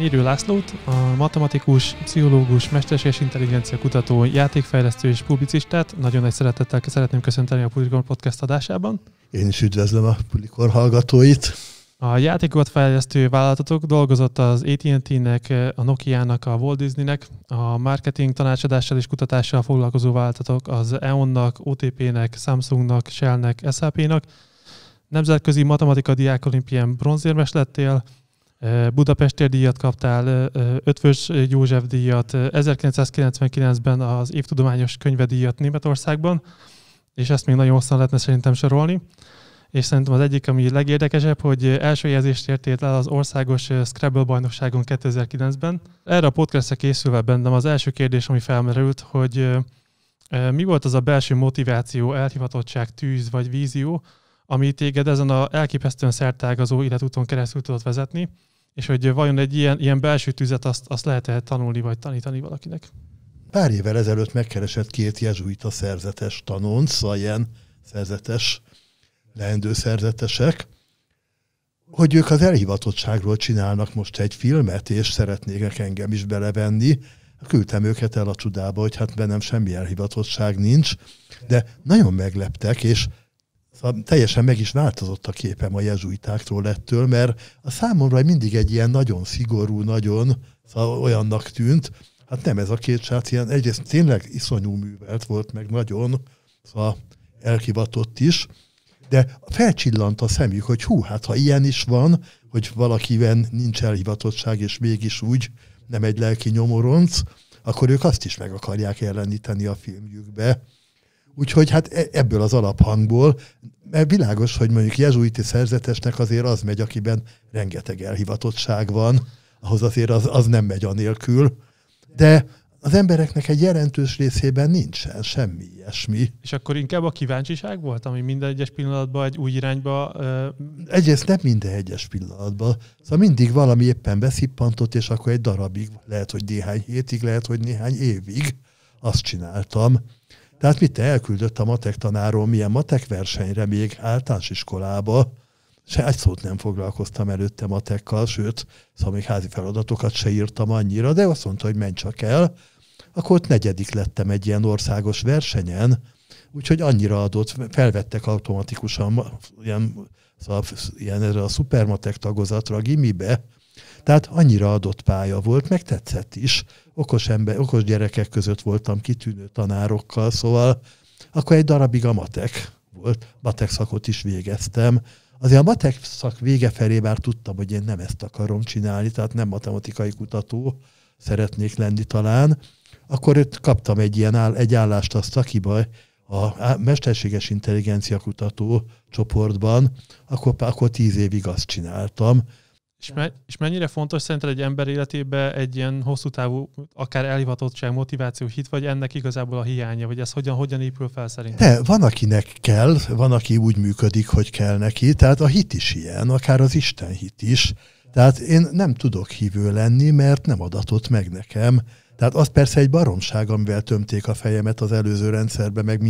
Nyírő Lászlót, a matematikus, pszichológus, mesterséges intelligencia kutató, játékfejlesztő és publicistát. Nagyon nagy szeretettel szeretném köszönteni a Pulikor Podcast adásában. Én is üdvözlöm a Pulikor hallgatóit. A játékokat fejlesztő vállalatotok dolgozott az AT&T-nek, a Nokia-nak, a Walt Disney-nek, a marketing tanácsadással és kutatással foglalkozó vállalatok az EON-nak, OTP-nek, Samsungnak, Shell-nek, SAP-nak. Nemzetközi matematika diák olimpián bronzérmes lettél, Budapesti díjat kaptál, Ötvös József díjat, 1999-ben az évtudományos könyvedíjat Németországban, és ezt még nagyon hosszan lehetne szerintem sorolni. És szerintem az egyik, ami legérdekesebb, hogy első jelzést értél el az országos Scrabble bajnokságon 2009-ben. Erre a podcastre készülve bennem az első kérdés, ami felmerült, hogy mi volt az a belső motiváció, elhivatottság, tűz vagy vízió, ami téged ezen a elképesztően szertágazó életúton keresztül tudott vezetni, és hogy vajon egy ilyen, ilyen belső tüzet azt, azt lehet -e tanulni vagy tanítani valakinek? Pár évvel ezelőtt megkeresett két jezsuita szerzetes tanonc, szóval ilyen szerzetes, leendő szerzetesek, hogy ők az elhivatottságról csinálnak most egy filmet, és szeretnének engem is belevenni. Küldtem őket el a csodába, hogy hát bennem semmi elhivatottság nincs, de nagyon megleptek, és Szóval teljesen meg is változott a képem a jezsuitáktól ettől, mert a számomra mindig egy ilyen nagyon szigorú, nagyon szóval olyannak tűnt, hát nem ez a két srác, ilyen egyrészt tényleg iszonyú művelt volt, meg nagyon szóval elkivatott is, de felcsillant a szemük, hogy hú, hát ha ilyen is van, hogy valakiben nincs elhivatottság, és mégis úgy nem egy lelki nyomoronc, akkor ők azt is meg akarják jeleníteni a filmjükbe Úgyhogy hát e- ebből az alaphangból, mert világos, hogy mondjuk jezsuiti szerzetesnek azért az megy, akiben rengeteg elhivatottság van, ahhoz azért az, az nem megy anélkül, de az embereknek egy jelentős részében nincsen semmi ilyesmi. És akkor inkább a kíváncsiság volt, ami minden egyes pillanatban egy új irányba... Ö... Egyrészt nem minden egyes pillanatban. Szóval mindig valami éppen beszippantott, és akkor egy darabig, lehet, hogy néhány hétig, lehet, hogy néhány évig azt csináltam. Tehát mit elküldött a matek tanáról, milyen matek versenyre még általános iskolába, se egy szót nem foglalkoztam előtte matekkal, sőt, szóval még házi feladatokat se írtam annyira, de azt mondta, hogy menj csak el. Akkor ott negyedik lettem egy ilyen országos versenyen, úgyhogy annyira adott, felvettek automatikusan ilyen, szóval, ilyen erre a szupermatek tagozatra, a gimibe, tehát annyira adott pálya volt, meg tetszett is, okos, ember, okos gyerekek között voltam kitűnő tanárokkal, szóval akkor egy darabig a matek volt, matek szakot is végeztem. Azért a matek szak vége felé már tudtam, hogy én nem ezt akarom csinálni, tehát nem matematikai kutató szeretnék lenni talán. Akkor ott kaptam egy ilyen áll, egy állást a szakiba, a mesterséges intelligencia kutató csoportban, akkor, akkor tíz évig azt csináltam. És, me- és mennyire fontos szerinted egy ember életében egy ilyen hosszú távú, akár elhivatottság, motiváció, hit, vagy ennek igazából a hiánya, vagy ez hogyan, hogyan épül fel szerinted? De, van, akinek kell, van, aki úgy működik, hogy kell neki, tehát a hit is ilyen, akár az Isten hit is. Tehát én nem tudok hívő lenni, mert nem adatott meg nekem tehát az persze egy baromság, amivel tömték a fejemet az előző rendszerbe, meg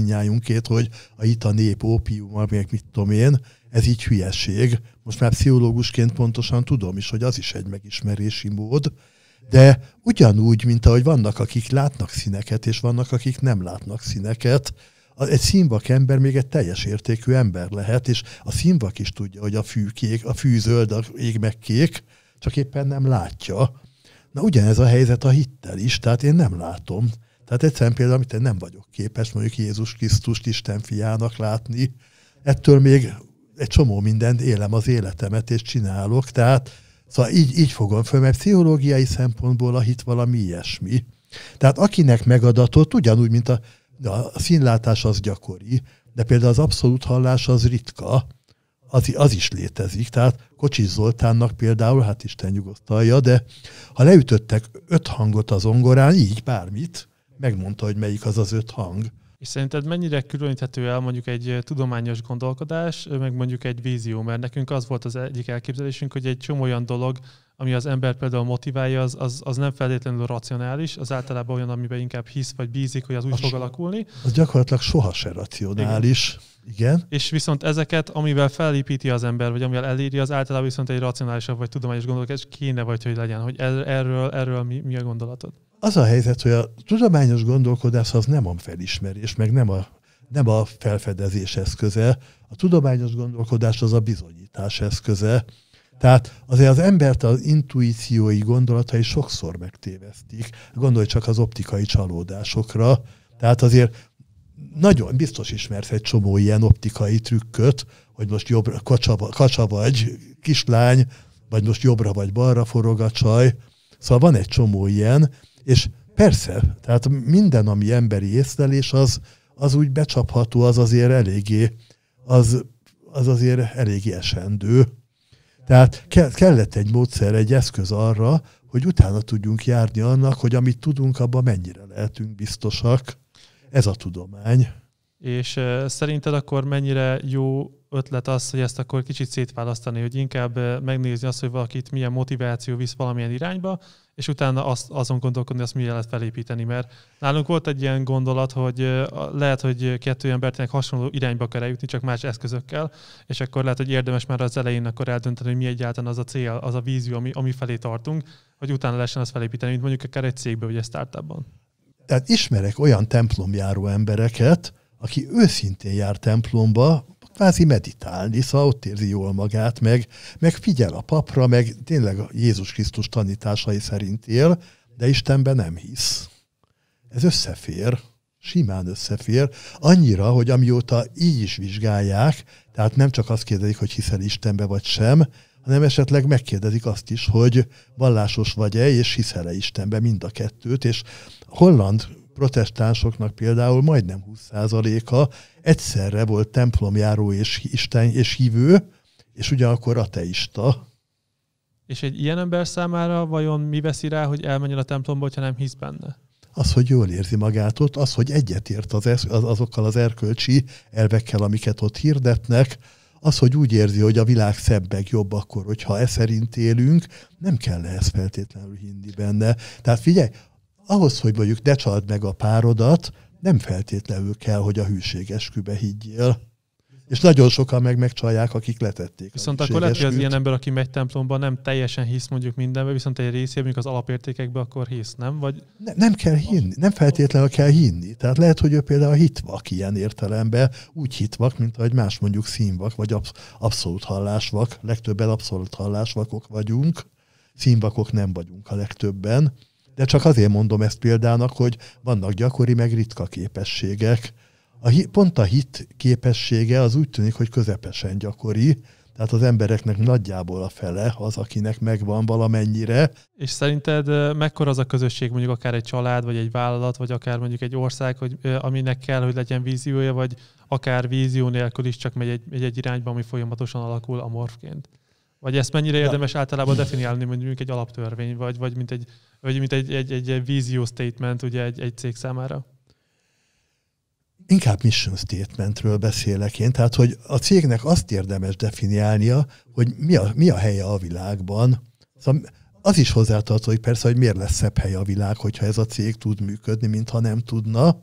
két, hogy a itt a nép ópium, amelyek mit tudom én, ez így hülyeség. Most már pszichológusként pontosan tudom is, hogy az is egy megismerési mód, de ugyanúgy, mint ahogy vannak, akik látnak színeket, és vannak, akik nem látnak színeket, egy színvak ember még egy teljes értékű ember lehet, és a színvak is tudja, hogy a fűkék, a fűzöld, a ég meg kék, csak éppen nem látja. Na ugyanez a helyzet a hittel is, tehát én nem látom. Tehát egyszerűen például, amit én nem vagyok képes mondjuk Jézus Krisztust Isten fiának látni, ettől még egy csomó mindent élem az életemet és csinálok, tehát szóval így, így fogom föl, mert pszichológiai szempontból a hit valami ilyesmi. Tehát akinek megadatott, ugyanúgy, mint a, a színlátás az gyakori, de például az abszolút hallás az ritka, az, az is létezik. Tehát Kocsis Zoltánnak például, hát Isten nyugosztalja, de ha leütöttek öt hangot az ongorán, így bármit, megmondta, hogy melyik az az öt hang. És szerinted mennyire különíthető el mondjuk egy tudományos gondolkodás, meg mondjuk egy vízió? Mert nekünk az volt az egyik elképzelésünk, hogy egy csomó olyan dolog, ami az ember például motiválja, az, az, az nem feltétlenül racionális, az általában olyan, amiben inkább hisz vagy bízik, hogy az úgy az fog alakulni. Az gyakorlatilag soha se racionális. Igen. Igen. És viszont ezeket, amivel felépíti az ember, vagy amivel eléri, az általában viszont egy racionálisabb vagy tudományos gondolkodás kéne vagy, hogy legyen. Hogy erről, erről mi, mi a gondolatod? Az a helyzet, hogy a tudományos gondolkodás az nem a felismerés, meg nem a, nem a felfedezés eszköze. A tudományos gondolkodás az a bizonyítás eszköze. Tehát azért az embert az intuíciói gondolatai sokszor megtévesztik. Gondolj csak az optikai csalódásokra. Tehát azért nagyon biztos ismersz egy csomó ilyen optikai trükköt, hogy most jobbra kacsa, kacsa vagy, kislány, vagy most jobbra vagy balra forog a csaj. Szóval van egy csomó ilyen, és persze, tehát minden, ami emberi észlelés, az, az úgy becsapható, az azért eléggé, az, az azért eléggé esendő. Tehát kellett egy módszer, egy eszköz arra, hogy utána tudjunk járni annak, hogy amit tudunk, abban mennyire lehetünk biztosak. Ez a tudomány. És szerinted akkor mennyire jó ötlet az, hogy ezt akkor kicsit szétválasztani, hogy inkább eh, megnézni azt, hogy valakit milyen motiváció visz valamilyen irányba, és utána azt, azon gondolkodni, azt milyen lehet felépíteni. Mert nálunk volt egy ilyen gondolat, hogy eh, lehet, hogy kettő embernek hasonló irányba kell eljutni, csak más eszközökkel, és akkor lehet, hogy érdemes már az elején akkor eldönteni, hogy mi egyáltalán az a cél, az a vízió, ami, ami felé tartunk, hogy utána lehessen azt felépíteni, mint mondjuk akár egy cégbe, vagy egy startupban. Tehát ismerek olyan templomjáró embereket, aki őszintén jár templomba, kvázi meditálni, szóval ott érzi jól magát, meg, meg figyel a papra, meg tényleg Jézus Krisztus tanításai szerint él, de Istenben nem hisz. Ez összefér, simán összefér, annyira, hogy amióta így is vizsgálják, tehát nem csak azt kérdezik, hogy hiszel Istenbe vagy sem, hanem esetleg megkérdezik azt is, hogy vallásos vagy-e, és hiszel-e Istenbe mind a kettőt, és holland protestánsoknak például majdnem 20%-a egyszerre volt templomjáró és Isten és hívő, és ugyanakkor ateista. És egy ilyen ember számára vajon mi veszi rá, hogy elmenjen a templomba, ha nem hisz benne? Az, hogy jól érzi magát ott, az, hogy egyetért az, az, azokkal az erkölcsi elvekkel, amiket ott hirdetnek, az, hogy úgy érzi, hogy a világ szebb meg jobb akkor, hogyha e szerint élünk, nem kell ehhez feltétlenül hinni benne. Tehát figyelj, ahhoz, hogy mondjuk ne csald meg a párodat, nem feltétlenül kell, hogy a kübe higgyél. És nagyon sokan meg megcsalják, akik letették. Viszont akkor lehet, hogy az ilyen ember, aki megy templomba, nem teljesen hisz mondjuk mindenbe, viszont egy részében, mondjuk az alapértékekbe, akkor hisz, nem? Vagy... Ne, nem kell hinni, nem feltétlenül kell hinni. Tehát lehet, hogy ő például hitvak ilyen értelemben, úgy hitvak, mint ahogy más mondjuk színvak, vagy absz- abszolút hallásvak, legtöbben abszolút hallásvakok vagyunk, színvakok nem vagyunk a legtöbben de csak azért mondom ezt példának, hogy vannak gyakori, meg ritka képességek. A hit, pont a hit képessége az úgy tűnik, hogy közepesen gyakori, tehát az embereknek nagyjából a fele az, akinek megvan valamennyire. És szerinted mekkora az a közösség, mondjuk akár egy család, vagy egy vállalat, vagy akár mondjuk egy ország, hogy aminek kell, hogy legyen víziója, vagy akár vízió nélkül is csak megy egy, egy, egy irányba, ami folyamatosan alakul a morfként? Vagy ezt mennyire érdemes ja. általában definiálni, mondjuk egy alaptörvény, vagy, vagy mint egy vagy mint egy, egy, egy, egy vízió statement ugye egy, egy cég számára? Inkább mission statementről beszélek én, tehát hogy a cégnek azt érdemes definiálnia, hogy mi a, mi a helye a világban. Szóval az is hozzátartozik persze, hogy miért lesz szebb hely a világ, hogyha ez a cég tud működni, mintha nem tudna.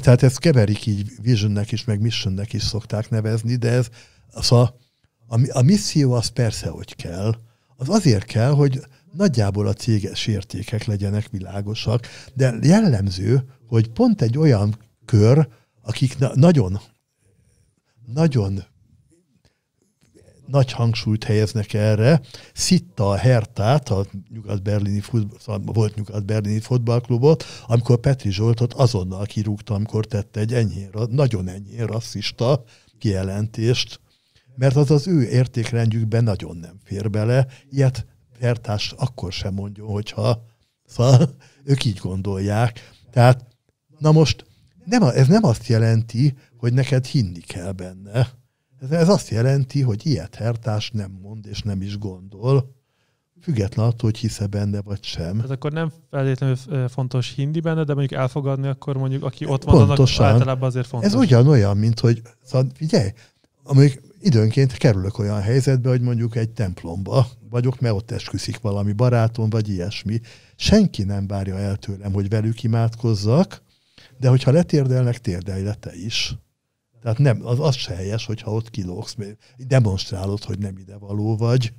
Tehát ezt keverik így visionnek is, meg missionnek is szokták nevezni, de ez szóval a, a, a misszió az persze, hogy kell. Az azért kell, hogy nagyjából a céges értékek legyenek világosak, de jellemző, hogy pont egy olyan kör, akik na- nagyon, nagyon nagy hangsúlyt helyeznek erre. Szitta a Hertát, a nyugat-berlini futball, szóval volt nyugat-berlini futballklubot, amikor Petri Zsoltot azonnal kirúgta, amikor tette egy enyhén, nagyon enyhén rasszista kijelentést, mert az az ő értékrendjükben nagyon nem fér bele. Ilyet hertárs akkor sem mondjon, hogyha szóval ők így gondolják. Tehát, na most, nem, ez nem azt jelenti, hogy neked hinni kell benne. Ez, ez azt jelenti, hogy ilyet hertás nem mond és nem is gondol, független attól, hogy hisze benne vagy sem. Ez akkor nem feltétlenül fontos hinni benne, de mondjuk elfogadni, akkor mondjuk aki ott van, Pontosan. annak általában azért fontos. Ez ugyanolyan, mint hogy, szóval figyelj, amíg időnként kerülök olyan helyzetbe, hogy mondjuk egy templomba vagyok, mert ott esküszik valami barátom, vagy ilyesmi. Senki nem várja el tőlem, hogy velük imádkozzak, de hogyha letérdelnek, térdelj le te is. Tehát nem, az, az se helyes, hogyha ott kilógsz, demonstrálod, hogy nem ide való vagy.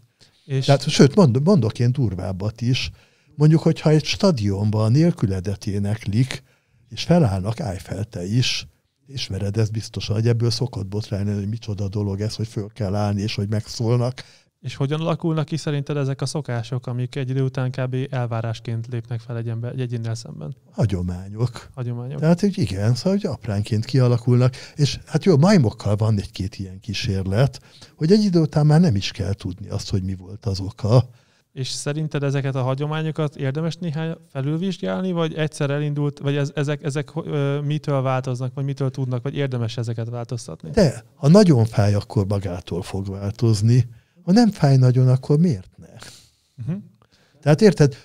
És... Tehát, sőt, mondok, mondok én durvábbat is. Mondjuk, hogyha egy stadionban nélküledet éneklik, és felállnak, állj fel te is, ismered ezt biztosan, hogy ebből szokott botrálni, hogy micsoda dolog ez, hogy föl kell állni, és hogy megszólnak. És hogyan alakulnak ki szerinted ezek a szokások, amik egy idő után kb. elvárásként lépnek fel egy, ember, egy egyénnel szemben? Hagyományok. Hagyományok. Tehát, hogy igen, szóval, hogy apránként kialakulnak, és hát jó, majmokkal van egy-két ilyen kísérlet, hogy egy idő után már nem is kell tudni azt, hogy mi volt az oka, és szerinted ezeket a hagyományokat érdemes néhány felülvizsgálni, vagy egyszer elindult, vagy ez, ezek, ezek mitől változnak, vagy mitől tudnak, vagy érdemes ezeket változtatni? De, ha nagyon fáj, akkor magától fog változni. Ha nem fáj nagyon, akkor miért ne? Uh-huh. Tehát érted,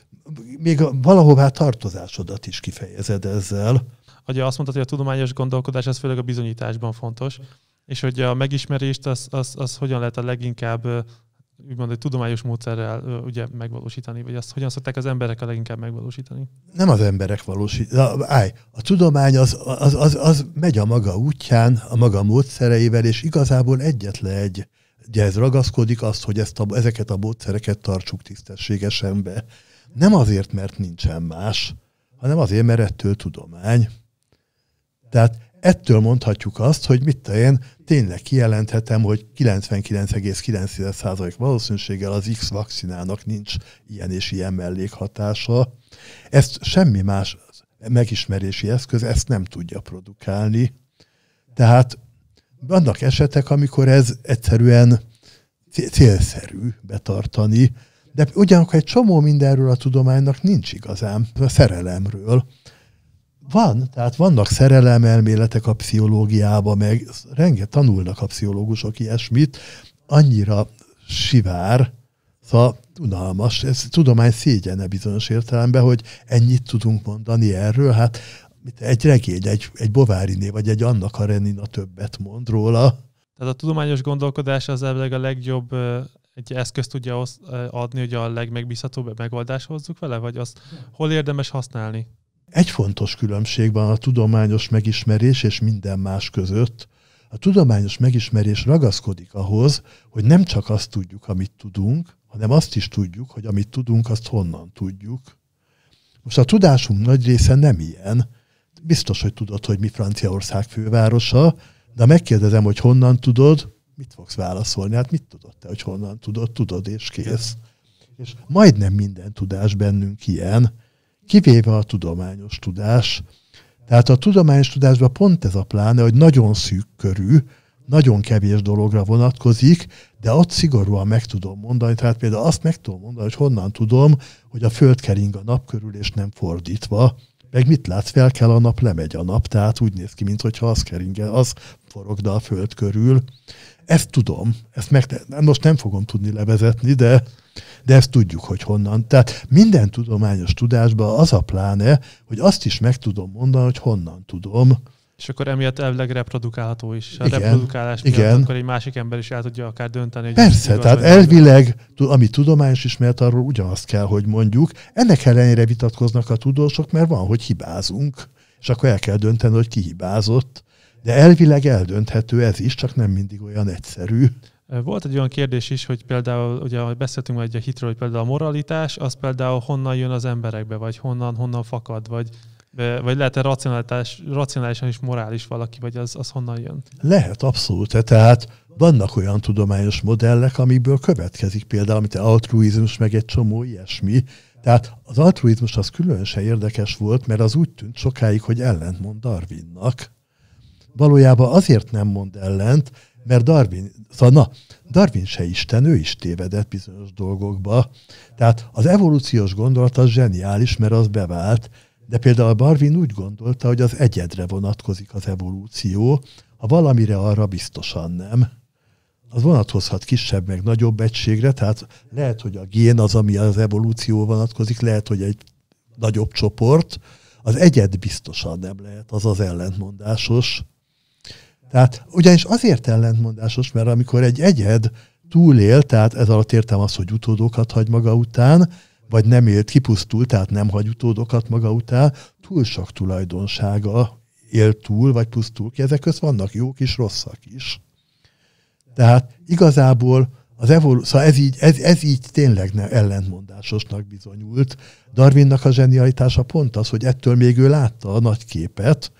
még valahová tartozásodat is kifejezed ezzel. Ugye azt mondtad, hogy a tudományos gondolkodás az főleg a bizonyításban fontos, és hogy a megismerést az, az, az hogyan lehet a leginkább úgymond egy tudományos módszerrel ugye megvalósítani, vagy azt hogyan szokták az emberek a leginkább megvalósítani? Nem az emberek valósítani. Állj, a tudomány az, az, az, az megy a maga útján, a maga módszereivel, és igazából egyetlen egy ez ragaszkodik azt, hogy ezt a, ezeket a módszereket tartsuk tisztességesen be. Nem azért, mert nincsen más, hanem azért, mert ettől tudomány. Tehát ettől mondhatjuk azt, hogy mit te én, tényleg kijelenthetem, hogy 99,9% valószínűséggel az X vakcinának nincs ilyen és ilyen mellékhatása. Ezt semmi más megismerési eszköz ezt nem tudja produkálni. Tehát vannak esetek, amikor ez egyszerűen célszerű betartani, de ugyanakkor egy csomó mindenről a tudománynak nincs igazán, a szerelemről, van, tehát vannak szerelemelméletek a pszichológiában, meg renge tanulnak a pszichológusok ilyesmit, annyira sivár, szóval unalmas, ez tudomány szégyene bizonyos értelemben, hogy ennyit tudunk mondani erről, hát egy regény, egy, egy Bováriné, vagy egy annak a a többet mond róla. Tehát a tudományos gondolkodás az elvileg a legjobb egy eszközt tudja adni, hogy a legmegbízhatóbb megoldást hozzuk vele, vagy az hol érdemes használni? Egy fontos különbség van a tudományos megismerés és minden más között. A tudományos megismerés ragaszkodik ahhoz, hogy nem csak azt tudjuk, amit tudunk, hanem azt is tudjuk, hogy amit tudunk, azt honnan tudjuk. Most a tudásunk nagy része nem ilyen. Biztos, hogy tudod, hogy mi Franciaország fővárosa, de megkérdezem, hogy honnan tudod, mit fogsz válaszolni? Hát mit tudod te, hogy honnan tudod, tudod és kész. És majdnem minden tudás bennünk ilyen kivéve a tudományos tudás. Tehát a tudományos tudásban pont ez a pláne, hogy nagyon szűk körű, nagyon kevés dologra vonatkozik, de ott szigorúan meg tudom mondani, tehát például azt meg tudom mondani, hogy honnan tudom, hogy a föld kering a nap körül, és nem fordítva, meg mit látsz, fel kell a nap, lemegy a nap, tehát úgy néz ki, mintha az keringe, az forogna a föld körül. Ezt tudom, ezt meg, most nem fogom tudni levezetni, de, de ezt tudjuk, hogy honnan. Tehát minden tudományos tudásban az a pláne, hogy azt is meg tudom mondani, hogy honnan tudom. És akkor emiatt elvileg reprodukálható is. A igen, reprodukálás miatt igen. akkor egy másik ember is el tudja akár dönteni. Hogy Persze, igaz, tehát elvileg, ami tudományos ismert, arról ugyanazt kell, hogy mondjuk. Ennek ellenére vitatkoznak a tudósok, mert van, hogy hibázunk, és akkor el kell dönteni, hogy ki hibázott. De elvileg eldönthető ez is, csak nem mindig olyan egyszerű. Volt egy olyan kérdés is, hogy például, ugye beszéltünk már egy a hitről, hogy például a moralitás, az például honnan jön az emberekbe, vagy honnan, honnan fakad, vagy, vagy lehet-e racionalitás racionálisan is morális valaki, vagy az, az honnan jön? Lehet, abszolút. Tehát vannak olyan tudományos modellek, amiből következik például, amit altruizmus, meg egy csomó ilyesmi. Tehát az altruizmus az különösen érdekes volt, mert az úgy tűnt sokáig, hogy ellentmond Darwinnak valójában azért nem mond ellent, mert Darwin, szóval na, Darwin se Isten, ő is tévedett bizonyos dolgokba. Tehát az evolúciós gondolat az zseniális, mert az bevált, de például Darwin úgy gondolta, hogy az egyedre vonatkozik az evolúció, ha valamire arra biztosan nem. Az vonatkozhat kisebb meg nagyobb egységre, tehát lehet, hogy a gén az, ami az evolúció vonatkozik, lehet, hogy egy nagyobb csoport, az egyed biztosan nem lehet, az az ellentmondásos. Tehát ugyanis azért ellentmondásos, mert amikor egy egyed túlél, tehát ez alatt értem azt, hogy utódokat hagy maga után, vagy nem élt, kipusztul, tehát nem hagy utódokat maga után, túl sok tulajdonsága él túl, vagy pusztul ki. Ezek közt vannak jók is, rosszak is. Tehát igazából az evolu- szóval ez így, ez, ez így tényleg ne ellentmondásosnak bizonyult. Darwinnak a zsenialitása pont az, hogy ettől még ő látta a nagy képet,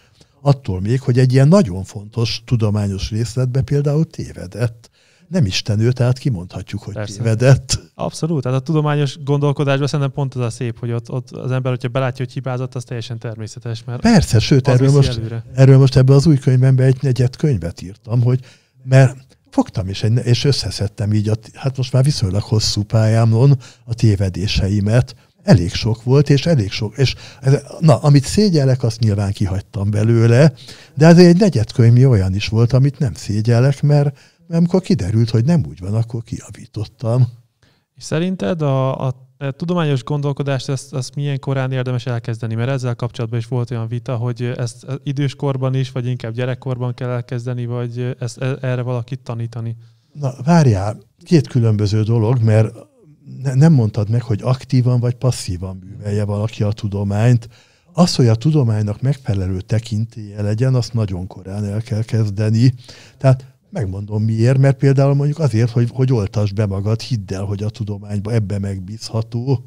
Attól még, hogy egy ilyen nagyon fontos tudományos részletbe például tévedett. Nem istenő, tehát kimondhatjuk, hogy Persze. tévedett. Abszolút. Tehát a tudományos gondolkodásban szerintem pont az a szép, hogy ott, ott az ember, hogyha belátja, hogy hibázott, az teljesen természetes. Mert Persze, sőt, erről most, erről most ebbe az új könyvembe egy negyed könyvet írtam, hogy mert fogtam, is és összeszedtem így, a, hát most már viszonylag hosszú pályámon a tévedéseimet, elég sok volt, és elég sok. És ez, na, amit szégyellek, azt nyilván kihagytam belőle, de azért egy negyedkönyvi olyan is volt, amit nem szégyellek, mert, mert amikor kiderült, hogy nem úgy van, akkor kiavítottam. És szerinted a, a a tudományos gondolkodást ezt, ezt milyen korán érdemes elkezdeni? Mert ezzel kapcsolatban is volt olyan vita, hogy ezt e, időskorban is, vagy inkább gyerekkorban kell elkezdeni, vagy ezt e, erre valakit tanítani. Na, várjál, két különböző dolog, mert nem mondtad meg, hogy aktívan vagy passzívan művelje valaki a tudományt. Az, hogy a tudománynak megfelelő tekintéje legyen, azt nagyon korán el kell kezdeni. Tehát megmondom miért, mert például mondjuk azért, hogy, hogy oltasd be magad, hidd el, hogy a tudományba ebbe megbízható.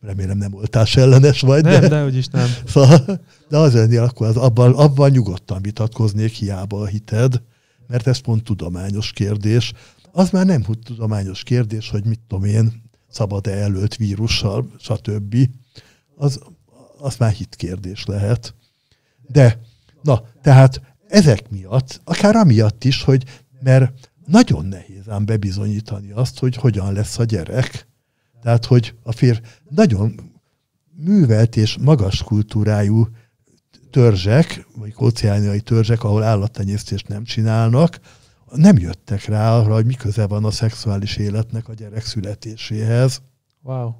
Remélem nem oltás ellenes vagy. Nem, de, de is nem. Szóval, de az ennél akkor az, abban, abban nyugodtan vitatkoznék, hiába a hited, mert ez pont tudományos kérdés. Az már nem tudományos kérdés, hogy mit tudom én, szabad-e előtt vírussal, stb. Az, az már hitkérdés lehet. De, na, tehát ezek miatt, akár amiatt is, hogy mert nagyon nehéz ám bebizonyítani azt, hogy hogyan lesz a gyerek. Tehát, hogy a férj nagyon művelt és magas kultúrájú törzsek, vagy óceániai törzsek, ahol állattenyésztést nem csinálnak, nem jöttek rá arra, hogy miközben van a szexuális életnek a gyerek születéséhez. Wow.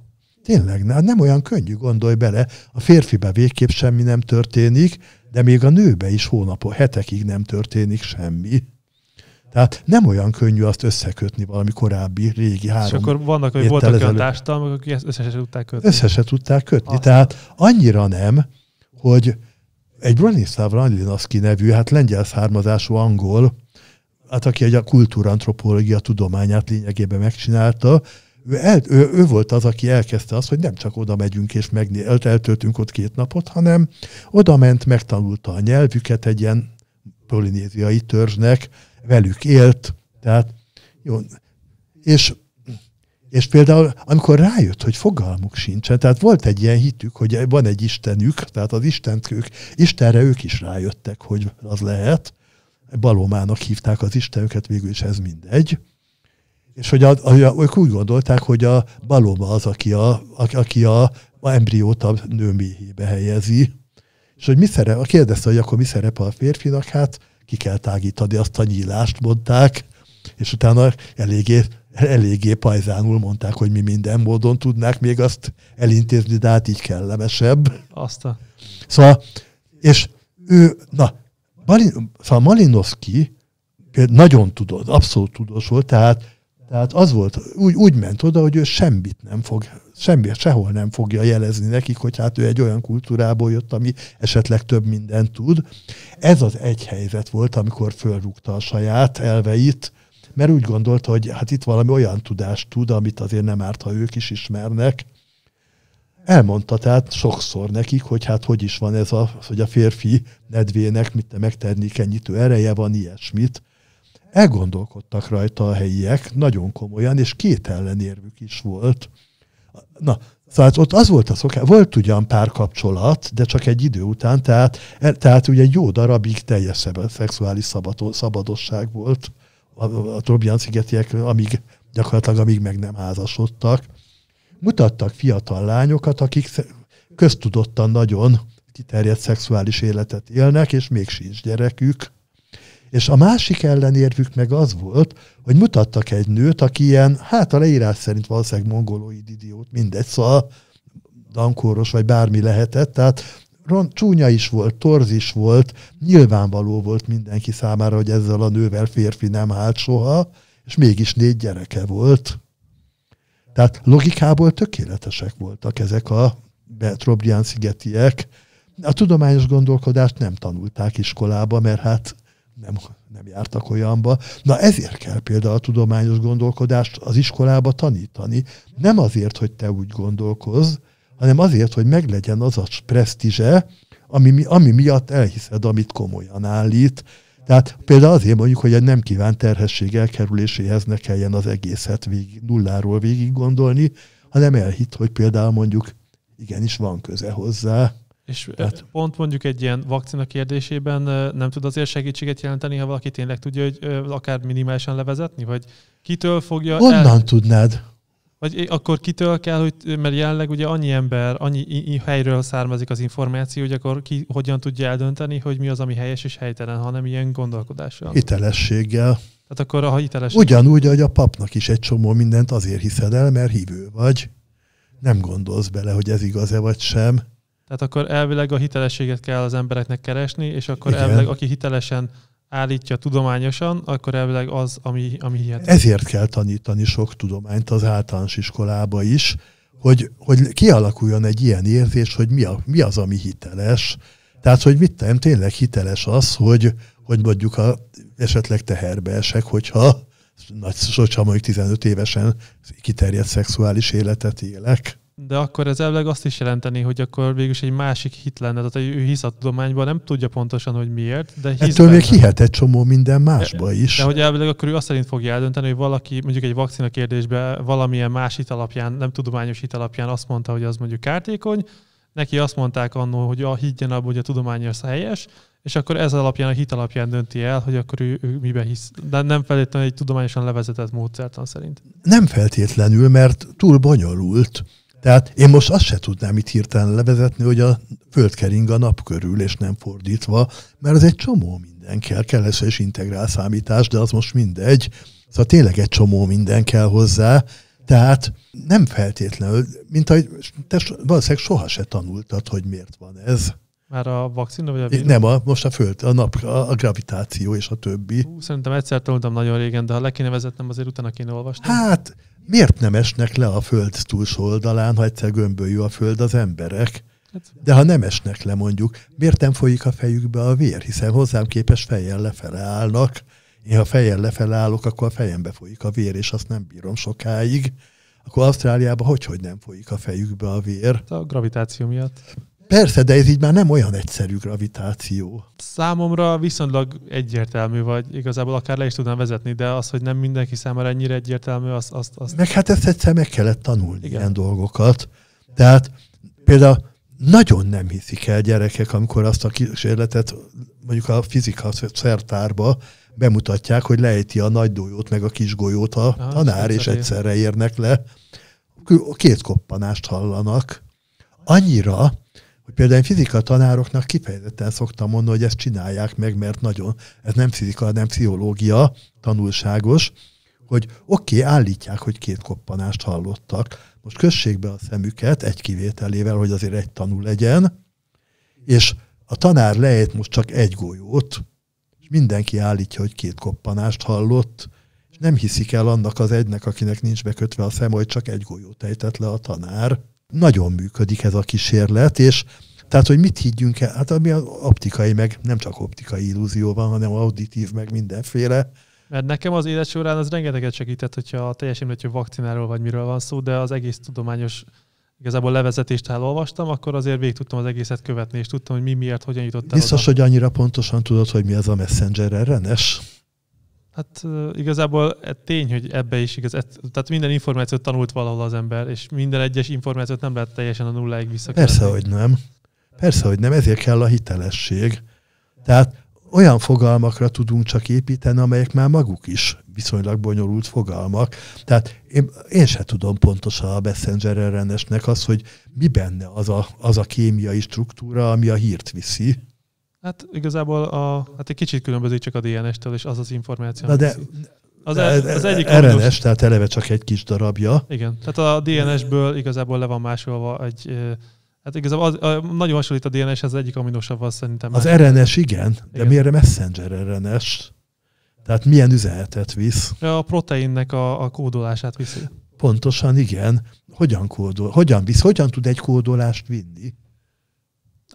Tényleg, nem olyan könnyű, gondolj bele. A férfibe végképp semmi nem történik, de még a nőbe is hónapok, hetekig nem történik semmi. Tehát nem olyan könnyű azt összekötni valami korábbi régi három. És akkor vannak, hogy voltak olyan társadalmak, akik ezt össze se tudták kötni. Össze se tudták kötni. Aztán. Tehát annyira nem, hogy egy Bronislav Randlinaszki nevű, hát lengyel származású angol, hát aki a kultúrantropológia tudományát lényegében megcsinálta, ő, el, ő, ő volt az, aki elkezdte azt, hogy nem csak oda megyünk és megné, eltöltünk ott két napot, hanem oda ment, megtanulta a nyelvüket egy ilyen polinéziai törzsnek, velük élt, tehát jó. És, és például, amikor rájött, hogy fogalmuk sincsen, tehát volt egy ilyen hitük, hogy van egy istenük, tehát az Istent ők, Istenre ők is rájöttek, hogy az lehet, Balomának hívták az istenüket, végül is ez mindegy. És hogy a, a, a, ők úgy gondolták, hogy a Baloma az, aki a, a, aki a, a embriót a nő méhébe helyezi. És hogy mi szerep, kérdezte, hogy akkor mi szerepe a férfinak, hát ki kell tágítani azt a nyílást, mondták, és utána eléggé, eléggé pajzánul mondták, hogy mi minden módon tudnák még azt elintézni, de hát így kellemesebb. Azt a... Szóval, és ő, na, Malin, szóval Malinowski nagyon tudod, abszolút tudós volt, tehát, tehát az volt, úgy, úgy ment oda, hogy ő semmit nem fog, semmi, sehol nem fogja jelezni nekik, hogy hát ő egy olyan kultúrából jött, ami esetleg több mindent tud. Ez az egy helyzet volt, amikor fölrúgta a saját elveit, mert úgy gondolta, hogy hát itt valami olyan tudást tud, amit azért nem árt, ha ők is ismernek, elmondta tehát sokszor nekik, hogy hát hogy is van ez, a, hogy a férfi nedvének mit te megtermékenyítő ereje van, ilyesmit. Elgondolkodtak rajta a helyiek nagyon komolyan, és két ellenérvük is volt. Na, szóval ott az volt a szokás, volt ugyan párkapcsolat, de csak egy idő után, tehát, e, tehát ugye jó darabig teljes szexuális szabadon, szabadosság volt a, a Trobjan szigetiek, amíg gyakorlatilag amíg meg nem házasodtak mutattak fiatal lányokat, akik köztudottan nagyon kiterjedt szexuális életet élnek, és még sincs gyerekük. És a másik ellenérvük meg az volt, hogy mutattak egy nőt, aki ilyen, hát a leírás szerint valószínűleg mongoloid idiót, mindegy, szóval dankóros vagy bármi lehetett, tehát ron, csúnya is volt, torz is volt, nyilvánvaló volt mindenki számára, hogy ezzel a nővel férfi nem állt soha, és mégis négy gyereke volt. Tehát logikából tökéletesek voltak ezek a Trobrián szigetiek. A tudományos gondolkodást nem tanulták iskolába, mert hát nem, nem jártak olyanba. Na ezért kell például a tudományos gondolkodást az iskolába tanítani. Nem azért, hogy te úgy gondolkozz, hanem azért, hogy meglegyen az a presztízse, ami, ami miatt elhiszed, amit komolyan állít, tehát például azért mondjuk, hogy egy nem kívánt terhesség elkerüléséhez ne kelljen az egészet végig, nulláról végig gondolni, hanem elhitt, hogy például mondjuk igenis van köze hozzá. És Tehát... pont mondjuk egy ilyen vakcina kérdésében nem tud azért segítséget jelenteni, ha valaki tényleg tudja, hogy akár minimálisan levezetni, vagy kitől fogja... Honnan el... tudnád. Vagy akkor kitől kell, hogy, mert jelenleg ugye annyi ember, annyi helyről származik az információ, hogy akkor ki hogyan tudja eldönteni, hogy mi az, ami helyes és helytelen, hanem ilyen gondolkodással. Hitelességgel. Tehát akkor a hitelesség... Ugyanúgy, hogy a papnak is egy csomó mindent azért hiszed el, mert hívő vagy. Nem gondolsz bele, hogy ez igaz-e vagy sem. Tehát akkor elvileg a hitelességet kell az embereknek keresni, és akkor Igen. elvileg aki hitelesen állítja tudományosan, akkor elvileg az, ami, ami hihetetlen. Ezért kell tanítani sok tudományt az általános iskolába is, hogy, hogy kialakuljon egy ilyen érzés, hogy mi, a, mi az, ami hiteles. Tehát, hogy mit nem tényleg hiteles az, hogy, hogy mondjuk ha esetleg teherbe esek, hogyha nagy, hogyha mondjuk 15 évesen kiterjedt szexuális életet élek de akkor ez elvileg azt is jelenteni, hogy akkor végülis egy másik hit lenne, tehát ő hisz a tudományban, nem tudja pontosan, hogy miért, de hisz Ettől benne. még hihet egy csomó minden másba is. De, de hogy elvileg akkor ő azt szerint fogja eldönteni, hogy valaki mondjuk egy vakcina kérdésben valamilyen más hit alapján, nem tudományos hit alapján azt mondta, hogy az mondjuk kártékony, neki azt mondták annó, hogy a higgyen abban, hogy a tudomány az helyes, és akkor ez alapján, a hit alapján dönti el, hogy akkor ő, ő miben hisz. De nem feltétlenül egy tudományosan levezetett módszertan szerint. Nem feltétlenül, mert túl bonyolult. Tehát én most azt se tudnám itt hirtelen levezetni, hogy a föld kering a nap körül, és nem fordítva, mert ez egy csomó minden kell, kell ez is integrál számítás, de az most mindegy. Szóval tényleg egy csomó minden kell hozzá, tehát nem feltétlenül, mint ahogy te valószínűleg soha se tanultad, hogy miért van ez. Már a vakcina vagy a vírus? Nem, a, most a föld, a nap, a, a gravitáció és a többi. Hú, szerintem egyszer tanultam nagyon régen, de ha le kéne vezetnem, azért utána kéne olvasni. Hát miért nem esnek le a föld túlsó oldalán, ha egyszer gömbölyű a föld az emberek? Hát. De ha nem esnek le mondjuk, miért nem folyik a fejükbe a vér? Hiszen hozzám képes fejjel lefele állnak. Én ha fejjel lefele állok, akkor a fejembe folyik a vér, és azt nem bírom sokáig. Akkor Ausztráliában hogy, hogy nem folyik a fejükbe a vér? Hát a gravitáció miatt. Persze, de ez így már nem olyan egyszerű gravitáció. Számomra viszonylag egyértelmű vagy, igazából akár le is tudnám vezetni, de az, hogy nem mindenki számára ennyire egyértelmű, azt... azt, az... Meg hát ezt egyszer meg kellett tanulni Igen. ilyen dolgokat. Tehát például nagyon nem hiszik el gyerekek, amikor azt a kísérletet mondjuk a fizika szertárba bemutatják, hogy lejti a nagy dolyót, meg a kis golyót a Aha, tanár, és egyszerre érnek le. Két koppanást hallanak. Annyira, hogy például én fizika tanároknak kifejezetten szoktam mondani, hogy ezt csinálják meg, mert nagyon, ez nem fizika, hanem pszichológia, tanulságos, hogy oké, okay, állítják, hogy két koppanást hallottak, most kössék be a szemüket, egy kivételével, hogy azért egy tanul legyen, és a tanár lejt most csak egy golyót, és mindenki állítja, hogy két koppanást hallott, és nem hiszik el annak az egynek, akinek nincs bekötve a szem, hogy csak egy golyót ejtett le a tanár nagyon működik ez a kísérlet, és tehát, hogy mit higgyünk el, hát ami optikai, meg nem csak optikai illúzió van, hanem auditív, meg mindenféle. Mert nekem az élet során az rengeteget segített, hogyha teljesen teljes hogy vakcináról vagy miről van szó, de az egész tudományos igazából levezetést elolvastam, akkor azért végig tudtam az egészet követni, és tudtam, hogy mi miért, hogyan jutott el Biztos, oda. hogy annyira pontosan tudod, hogy mi az a messenger RNS? Hát igazából e tény, hogy ebbe is igaz. E- tehát minden információt tanult valahol az ember, és minden egyes információt nem lehet teljesen a nulláig visszakérni. Persze, hogy nem. Persze, hogy nem. Ezért kell a hitelesség. Tehát olyan fogalmakra tudunk csak építeni, amelyek már maguk is viszonylag bonyolult fogalmak. Tehát én, én se tudom pontosan a messenger rns az, hogy mi benne az a, az a kémiai struktúra, ami a hírt viszi Hát igazából a, hát egy kicsit különbözik csak a DNS-től, és az az információ. de, az, az, az egyik RNS, mondus... tehát eleve csak egy kis darabja. Igen, tehát a DNS-ből igazából le van másolva egy Hát igazából az, a, nagyon hasonlít a DNS, ez egyik az szerintem. Az RNS igen, de igen. miért a Messenger RNS? Tehát milyen üzenetet visz? A proteinnek a, a kódolását viszi. Pontosan igen. Hogyan kódol? Hogyan visz? Hogyan tud egy kódolást vinni?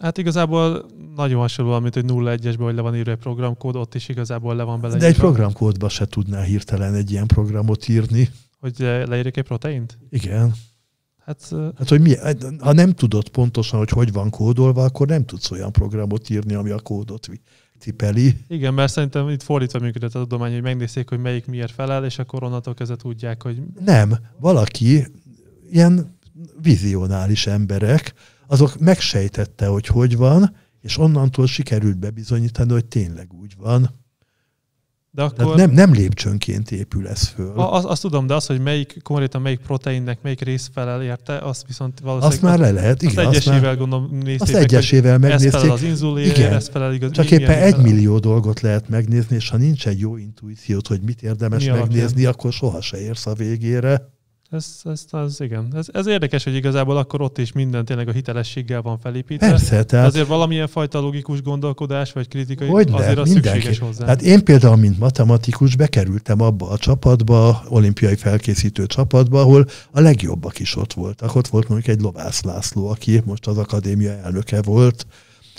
Hát igazából nagyon hasonló, mint hogy 01-esben, hogy le van írva egy programkód, ott is igazából le van bele. De egy programkódba se tudnál hirtelen egy ilyen programot írni. Hogy leírjak egy proteint? Igen. Hát, hát hogy mi, hát, ha nem tudod pontosan, hogy hogy van kódolva, akkor nem tudsz olyan programot írni, ami a kódot tipeli. Igen, mert szerintem itt fordítva működött a tudomány, hogy megnézték, hogy melyik miért felel, és akkor onnantól kezdve tudják, hogy... Nem, valaki ilyen vizionális emberek, azok megsejtette, hogy hogy van, és onnantól sikerült bebizonyítani, hogy tényleg úgy van. De akkor... Tehát nem, nem lépcsőnként épül ez föl. A, azt, azt tudom, de az, hogy melyik, konkrétan melyik proteinnek melyik rész felel érte, azt viszont valószínűleg... Azt már le lehet, igen. Azt egyesével már, gondolom nézték Azt egyesével meg, megnézték. Ez felel az inzulin, igen, ez felel igaz, Csak éppen egy millió dolgot lehet megnézni, és ha nincs egy jó intuíciót, hogy mit érdemes Mi megnézni, alapján? akkor soha se érsz a végére. Ez, ez, ez igen. Ez, ez érdekes, hogy igazából akkor ott is minden tényleg a hitelességgel van felépítve. Persze, tehát... Azért valamilyen fajta logikus gondolkodás vagy kritikai Hogyne, azért az mindenki. szükséges hozzá. Hát én például, mint matematikus bekerültem abba a csapatba, olimpiai felkészítő csapatba, ahol a legjobbak is ott voltak. Ott volt mondjuk egy Lovász László, aki most az akadémia elnöke volt,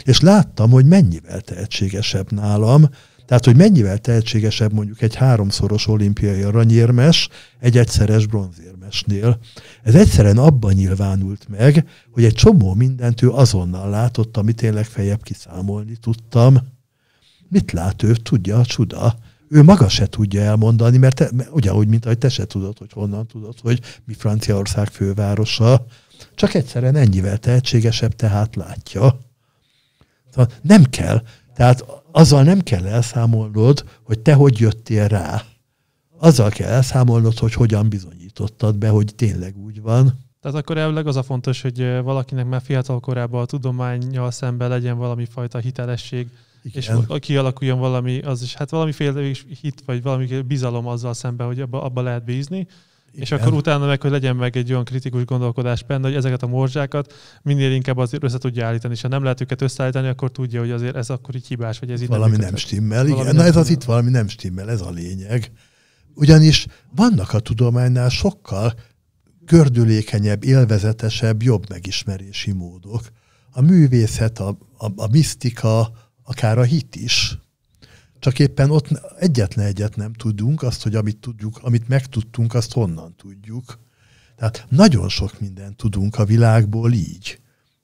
és láttam, hogy mennyivel tehetségesebb nálam, tehát, hogy mennyivel tehetségesebb mondjuk egy háromszoros olimpiai aranyérmes egy egyszeres bronzérmesnél. Ez egyszerűen abban nyilvánult meg, hogy egy csomó mindent ő azonnal látott, amit én legfeljebb kiszámolni tudtam. Mit lát ő? Tudja a csuda. Ő maga se tudja elmondani, mert, te, mert ugyanúgy, mint ahogy te se tudod, hogy honnan tudod, hogy mi Franciaország fővárosa. Csak egyszerűen ennyivel tehetségesebb, tehát látja. Szóval nem kell. Tehát azzal nem kell elszámolnod, hogy te hogy jöttél rá. Azzal kell elszámolnod, hogy hogyan bizonyítottad be, hogy tényleg úgy van. Tehát akkor elvileg az a fontos, hogy valakinek már fiatal korában a tudományjal szemben legyen valami fajta hitelesség, Igen. és kialakuljon valami, az is, hát valamiféle hit, vagy valami bizalom azzal szemben, hogy abba, abba lehet bízni, igen. És akkor utána meg, hogy legyen meg egy olyan kritikus gondolkodás benne, hogy ezeket a morzsákat minél inkább azért össze tudja állítani, és ha nem lehet őket összeállítani, akkor tudja, hogy azért ez akkor így hibás, vagy ez itt Valami nem, nem stimmel, igen. nem Na ez az itt valami nem stimmel, ez a lényeg. Ugyanis vannak a tudománynál sokkal gördülékenyebb, élvezetesebb, jobb megismerési módok. A művészet, a, a, a misztika, akár a hit is csak éppen ott egyetlen egyet nem tudunk, azt, hogy amit tudjuk, amit megtudtunk, azt honnan tudjuk. Tehát nagyon sok mindent tudunk a világból így.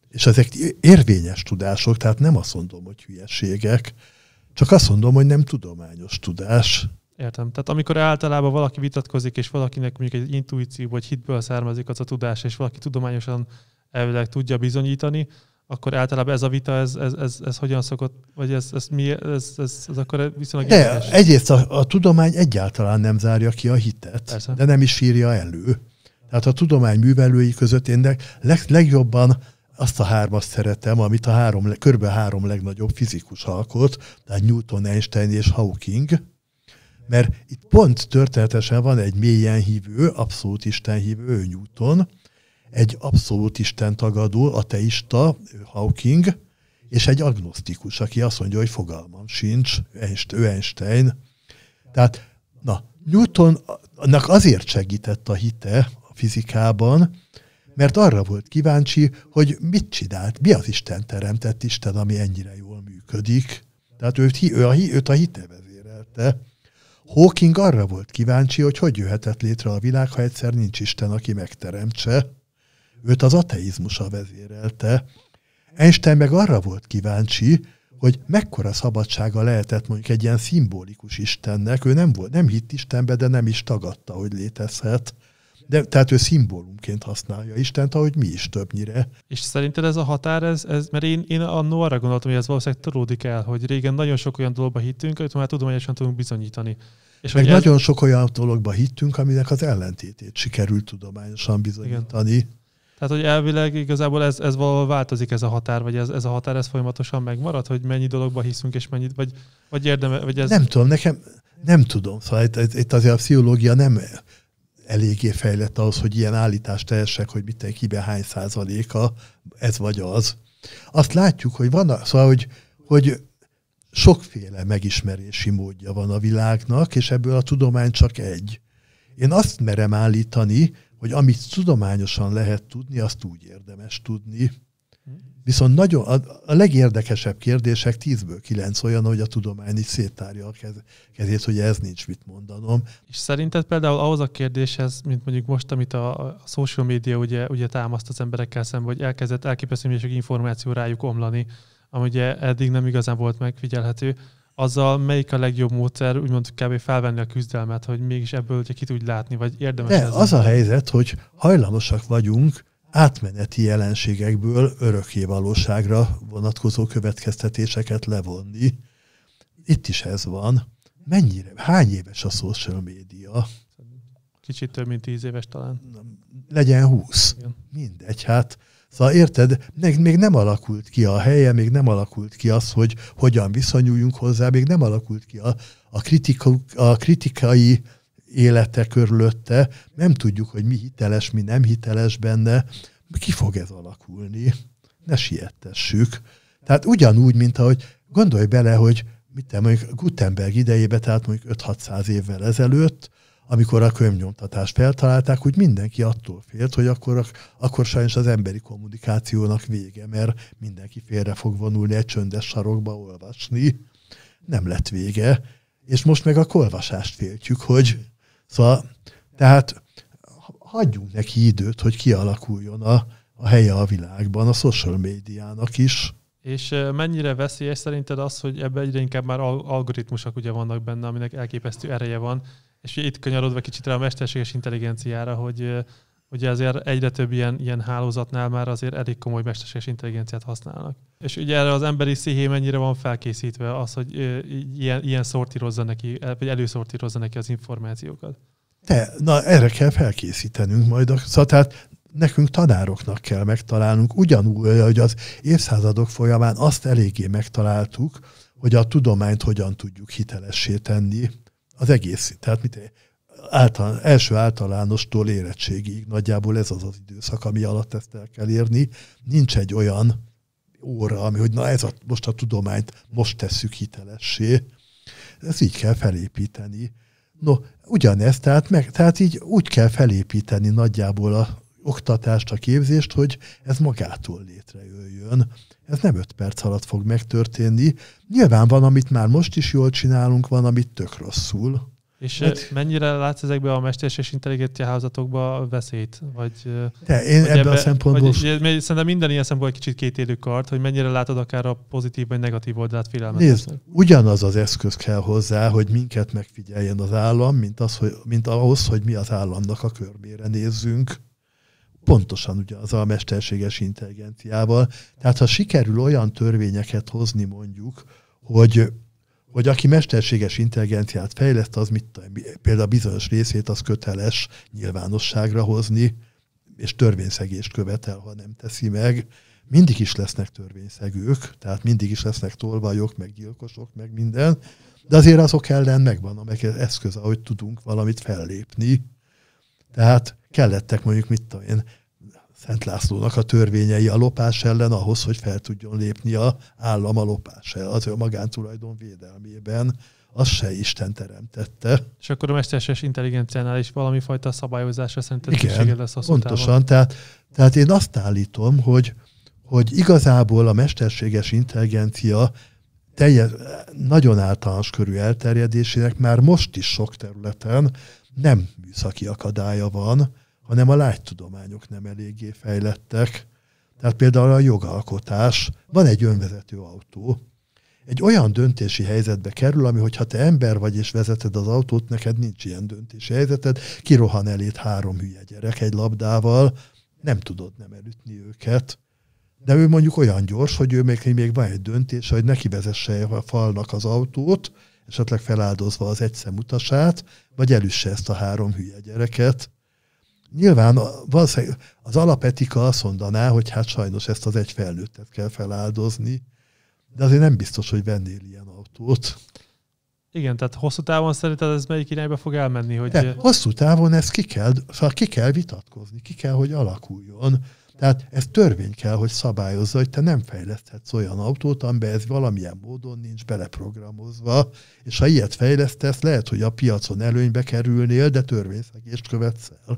És ezek érvényes tudások, tehát nem azt mondom, hogy hülyeségek, csak azt mondom, hogy nem tudományos tudás. Értem. Tehát amikor általában valaki vitatkozik, és valakinek mondjuk egy intuíció vagy hitből származik az a tudás, és valaki tudományosan elvileg tudja bizonyítani, akkor általában ez a vita, ez, ez, ez, ez hogyan szokott, vagy ez, ez, mi, ez, ez, ez akkor viszonylag... De érdekes. egyrészt a, a tudomány egyáltalán nem zárja ki a hitet, Persze. de nem is írja elő. Tehát a tudomány művelői között én leg, legjobban azt a hármat szeretem, amit a három, kb. három legnagyobb fizikus alkot, tehát Newton, Einstein és Hawking, mert itt pont történetesen van egy mélyen hívő, abszolút istenhívő, hívő, Newton, egy abszolút istentagadó, ateista, Hawking, és egy agnosztikus, aki azt mondja, hogy fogalmam sincs, ő Einstein. Tehát, na, Newtonnak azért segített a hite a fizikában, mert arra volt kíváncsi, hogy mit csinált, mi az Isten teremtett Isten, ami ennyire jól működik. Tehát őt, ő a, őt a hite vezérelte. Hawking arra volt kíváncsi, hogy hogy jöhetett létre a világ, ha egyszer nincs Isten, aki megteremtse. Őt az ateizmusa vezérelte. Einstein meg arra volt kíváncsi, hogy mekkora szabadsága lehetett mondjuk egy ilyen szimbolikus Istennek. Ő nem, volt, nem hitt Istenbe, de nem is tagadta, hogy létezhet. De, tehát ő szimbólumként használja Istent, ahogy mi is többnyire. És szerinted ez a határ, ez, ez mert én, én annó arra gondoltam, hogy ez valószínűleg tolódik el, hogy régen nagyon sok olyan dologba hittünk, amit már tudományosan tudunk bizonyítani. És Meg nagyon ez... sok olyan dologba hittünk, aminek az ellentétét sikerült tudományosan bizonyítani. Igen. Tehát, hogy elvileg igazából ez, ez valahol változik ez a határ, vagy ez, ez a határ, ez folyamatosan megmarad, hogy mennyi dologba hiszünk, és mennyit, vagy, vagy érdemel, vagy ez... Nem tudom, nekem nem tudom. Szóval itt, itt azért a pszichológia nem eléggé fejlett ahhoz, hogy ilyen állítást teljesek, hogy kibe hány százaléka ez vagy az. Azt látjuk, hogy van, a, szóval, hogy, hogy sokféle megismerési módja van a világnak, és ebből a tudomány csak egy. Én azt merem állítani, hogy amit tudományosan lehet tudni, azt úgy érdemes tudni. Viszont nagyon, a, a legérdekesebb kérdések tízből kilenc olyan, hogy a tudomány is széttárja a kez, kezét, hogy ez nincs mit mondanom. És szerinted például ahhoz a kérdéshez, mint mondjuk most, amit a, a social média ugye, ugye támaszt az emberekkel szemben, hogy elkezdett elképesztő információ rájuk omlani, ami ugye eddig nem igazán volt megfigyelhető, azzal melyik a legjobb módszer, úgymond kb. felvenni a küzdelmet, hogy mégis ebből ugye ki tudj látni, vagy érdemes De az a helyzet, hogy hajlamosak vagyunk átmeneti jelenségekből örökké valóságra vonatkozó következtetéseket levonni. Itt is ez van. Mennyire, hány éves a social média? Kicsit több, mint tíz éves talán. Legyen húsz. Mindegy, hát Szóval érted, még, még nem alakult ki a helye, még nem alakult ki az, hogy hogyan viszonyuljunk hozzá, még nem alakult ki a, a, kritika, a kritikai élete körülötte, nem tudjuk, hogy mi hiteles, mi nem hiteles benne, ki fog ez alakulni, ne siettessük. Tehát ugyanúgy, mint ahogy gondolj bele, hogy mit te mondjuk Gutenberg idejébe, tehát mondjuk 5-600 évvel ezelőtt amikor a könyvnyomtatást feltalálták, hogy mindenki attól félt, hogy akkor, akkor sajnos az emberi kommunikációnak vége, mert mindenki félre fog vonulni egy csöndes sarokba olvasni. Nem lett vége. És most meg a kolvasást féltjük, hogy szóval, tehát hagyjunk neki időt, hogy kialakuljon a, a helye a világban, a social médiának is. És mennyire veszélyes szerinted az, hogy ebbe egyre inkább már algoritmusok ugye vannak benne, aminek elképesztő ereje van, és itt kanyarodva kicsit rá a mesterséges intelligenciára, hogy ugye azért egyre több ilyen, ilyen hálózatnál már azért elég komoly mesterséges intelligenciát használnak. És ugye erre az emberi szihé mennyire van felkészítve az, hogy ilyen, ilyen szortírozza neki, vagy előszortírozza neki az információkat? De, na erre kell felkészítenünk majd. Szóval tehát nekünk tanároknak kell megtalálnunk, ugyanúgy, hogy az évszázadok folyamán azt eléggé megtaláltuk, hogy a tudományt hogyan tudjuk hitelessé tenni az egész. Tehát mit, által, első általánostól érettségig nagyjából ez az az időszak, ami alatt ezt el kell érni. Nincs egy olyan óra, ami, hogy na ez a, most a tudományt most tesszük hitelessé. Ezt így kell felépíteni. No, ugyanezt, tehát, meg, tehát így úgy kell felépíteni nagyjából a oktatást, a képzést, hogy ez magától létrejöjjön. Ez nem öt perc alatt fog megtörténni. Nyilván van, amit már most is jól csinálunk, van, amit tök rosszul. És hát, eh, mennyire látsz ezekbe a mesterséges intelligencia házatokba veszélyt? Vagy, de eh, én vagy ebben a szempontból... Vagy, szerintem minden ilyen szempontból egy kicsit kétélű kart, hogy mennyire látod akár a pozitív vagy negatív oldalát félelmet. Nézd, ugyanaz az eszköz kell hozzá, hogy minket megfigyeljen az állam, mint, az, hogy, mint ahhoz, hogy mi az államnak a körmére nézzünk pontosan ugyanaz a mesterséges intelligenciával. Tehát ha sikerül olyan törvényeket hozni mondjuk, hogy, hogy aki mesterséges intelligenciát fejleszt, az mit, például bizonyos részét az köteles nyilvánosságra hozni, és törvényszegést követel, ha nem teszi meg. Mindig is lesznek törvényszegők, tehát mindig is lesznek tolvajok, meg gyilkosok, meg minden, de azért azok ellen megvan a meg eszköz, ahogy tudunk valamit fellépni. Tehát kellettek mondjuk, mit tudom én, Szent Lászlónak a törvényei a lopás ellen ahhoz, hogy fel tudjon lépni a állam a lopás ellen, az ő magántulajdon védelmében, az se Isten teremtette. És akkor a mesterséges intelligenciánál is valami fajta szabályozásra szerinted szükséged lesz hosszú pontosan. Tehát, tehát én azt állítom, hogy, hogy igazából a mesterséges intelligencia teljes, nagyon általános körű elterjedésének már most is sok területen nem műszaki akadálya van, hanem a lágytudományok nem eléggé fejlettek. Tehát például a jogalkotás, van egy önvezető autó, egy olyan döntési helyzetbe kerül, ami hogyha te ember vagy és vezeted az autót, neked nincs ilyen döntési helyzeted, kirohan elét három hülye gyerek egy labdával, nem tudod nem elütni őket. De ő mondjuk olyan gyors, hogy ő még, még van egy döntés, hogy neki vezesse a falnak az autót, esetleg feláldozva az egyszem utasát, vagy elüsse ezt a három hülye gyereket nyilván valószínűleg az alapetika azt mondaná, hogy hát sajnos ezt az egy felnőttet kell feláldozni, de azért nem biztos, hogy vennél ilyen autót. Igen, tehát hosszú távon szerinted ez melyik irányba fog elmenni? Hogy... De, hosszú távon ezt ki kell, szóval ki kell vitatkozni, ki kell, hogy alakuljon. Tehát ez törvény kell, hogy szabályozza, hogy te nem fejleszthetsz olyan autót, amiben ez valamilyen módon nincs beleprogramozva, és ha ilyet fejlesztesz, lehet, hogy a piacon előnybe kerülnél, de törvényszegést követsz el.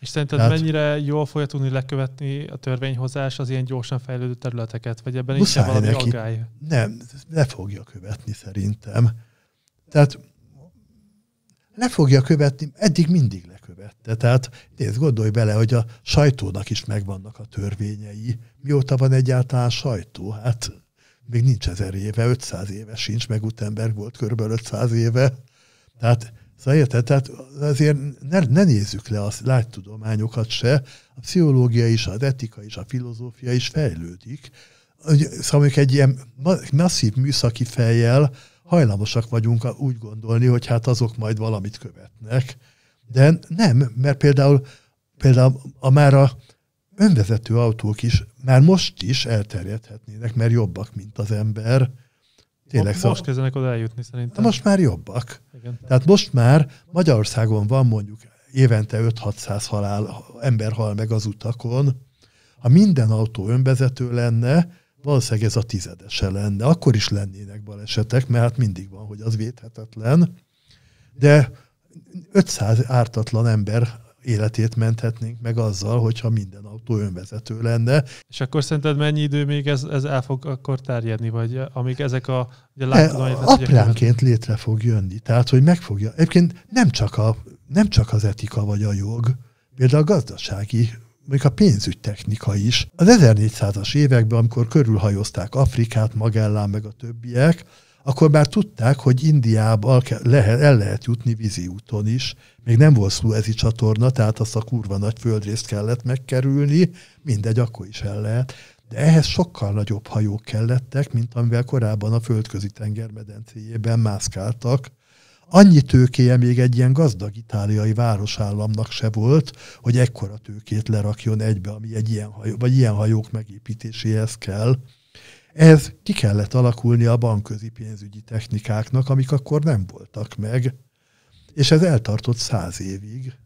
És szerinted Tehát... mennyire jól fogja tudni lekövetni a törvényhozás az ilyen gyorsan fejlődő területeket, vagy ebben is valami neki. aggály? Nem, le fogja követni szerintem. Tehát le fogja követni, eddig mindig lekövette. Tehát nézd, gondolj bele, hogy a sajtónak is megvannak a törvényei. Mióta van egyáltalán sajtó? Hát még nincs ezer éve, 500 éve sincs, meg Gutenberg volt körülbelül 500 éve. Tehát Szóval érted? Tehát azért ne, ne nézzük le a lágytudományokat se, a pszichológia is, az etika is, a filozófia is fejlődik. Szóval mondjuk egy ilyen masszív műszaki fejjel hajlamosak vagyunk úgy gondolni, hogy hát azok majd valamit követnek. De nem, mert például, például a már a önvezető autók is már most is elterjedhetnének, mert jobbak, mint az ember. Tényleg, most szóval... kezdenek oda eljutni szerintem. Most már jobbak. Igen. Tehát most már Magyarországon van mondjuk évente 5-600 halál, ember hal meg az utakon. Ha minden autó önvezető lenne, valószínűleg ez a tizedese lenne. Akkor is lennének balesetek, mert hát mindig van, hogy az védhetetlen. De 500 ártatlan ember életét menthetnénk meg azzal, hogyha minden autó önvezető lenne. És akkor szerinted mennyi idő még ez, ez el fog akkor terjedni, vagy amíg ezek a... Ugye e, apránként ugye, létre fog jönni, tehát hogy meg fogja. Egyébként nem csak, a, nem csak az etika vagy a jog, például a gazdasági még a pénzügytechnika is. Az 1400-as években, amikor körülhajozták Afrikát, Magellán meg a többiek, akkor már tudták, hogy Indiába lehet, el lehet jutni vízi úton is. Még nem volt Suezi csatorna, tehát azt a kurva nagy földrészt kellett megkerülni, mindegy, akkor is el lehet. De ehhez sokkal nagyobb hajók kellettek, mint amivel korábban a földközi tenger medencéjében mászkáltak. Annyi tőkéje még egy ilyen gazdag itáliai városállamnak se volt, hogy ekkora tőkét lerakjon egybe, ami egy ilyen hajó, vagy ilyen hajók megépítéséhez kell. Ez ki kellett alakulni a bankközi pénzügyi technikáknak, amik akkor nem voltak meg, és ez eltartott száz évig.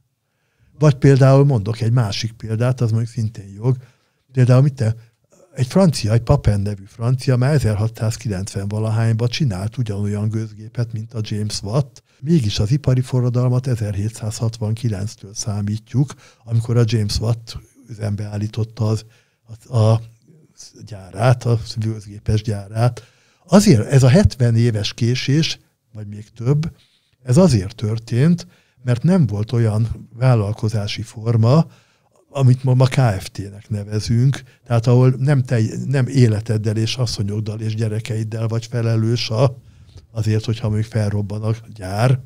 Vagy például mondok egy másik példát, az mondjuk szintén jog, például mit te, egy francia, egy Papen nevű francia már 1690 valahányban csinált ugyanolyan gőzgépet, mint a James Watt, mégis az ipari forradalmat 1769-től számítjuk, amikor a James Watt üzembe állította az, az, a gyárát, a szülőzgépes gyárát. Azért ez a 70 éves késés, vagy még több, ez azért történt, mert nem volt olyan vállalkozási forma, amit ma, ma KFT-nek nevezünk, tehát ahol nem, te, nem életeddel és asszonyoddal és gyerekeiddel vagy felelős a, azért, hogyha még felrobban a gyár.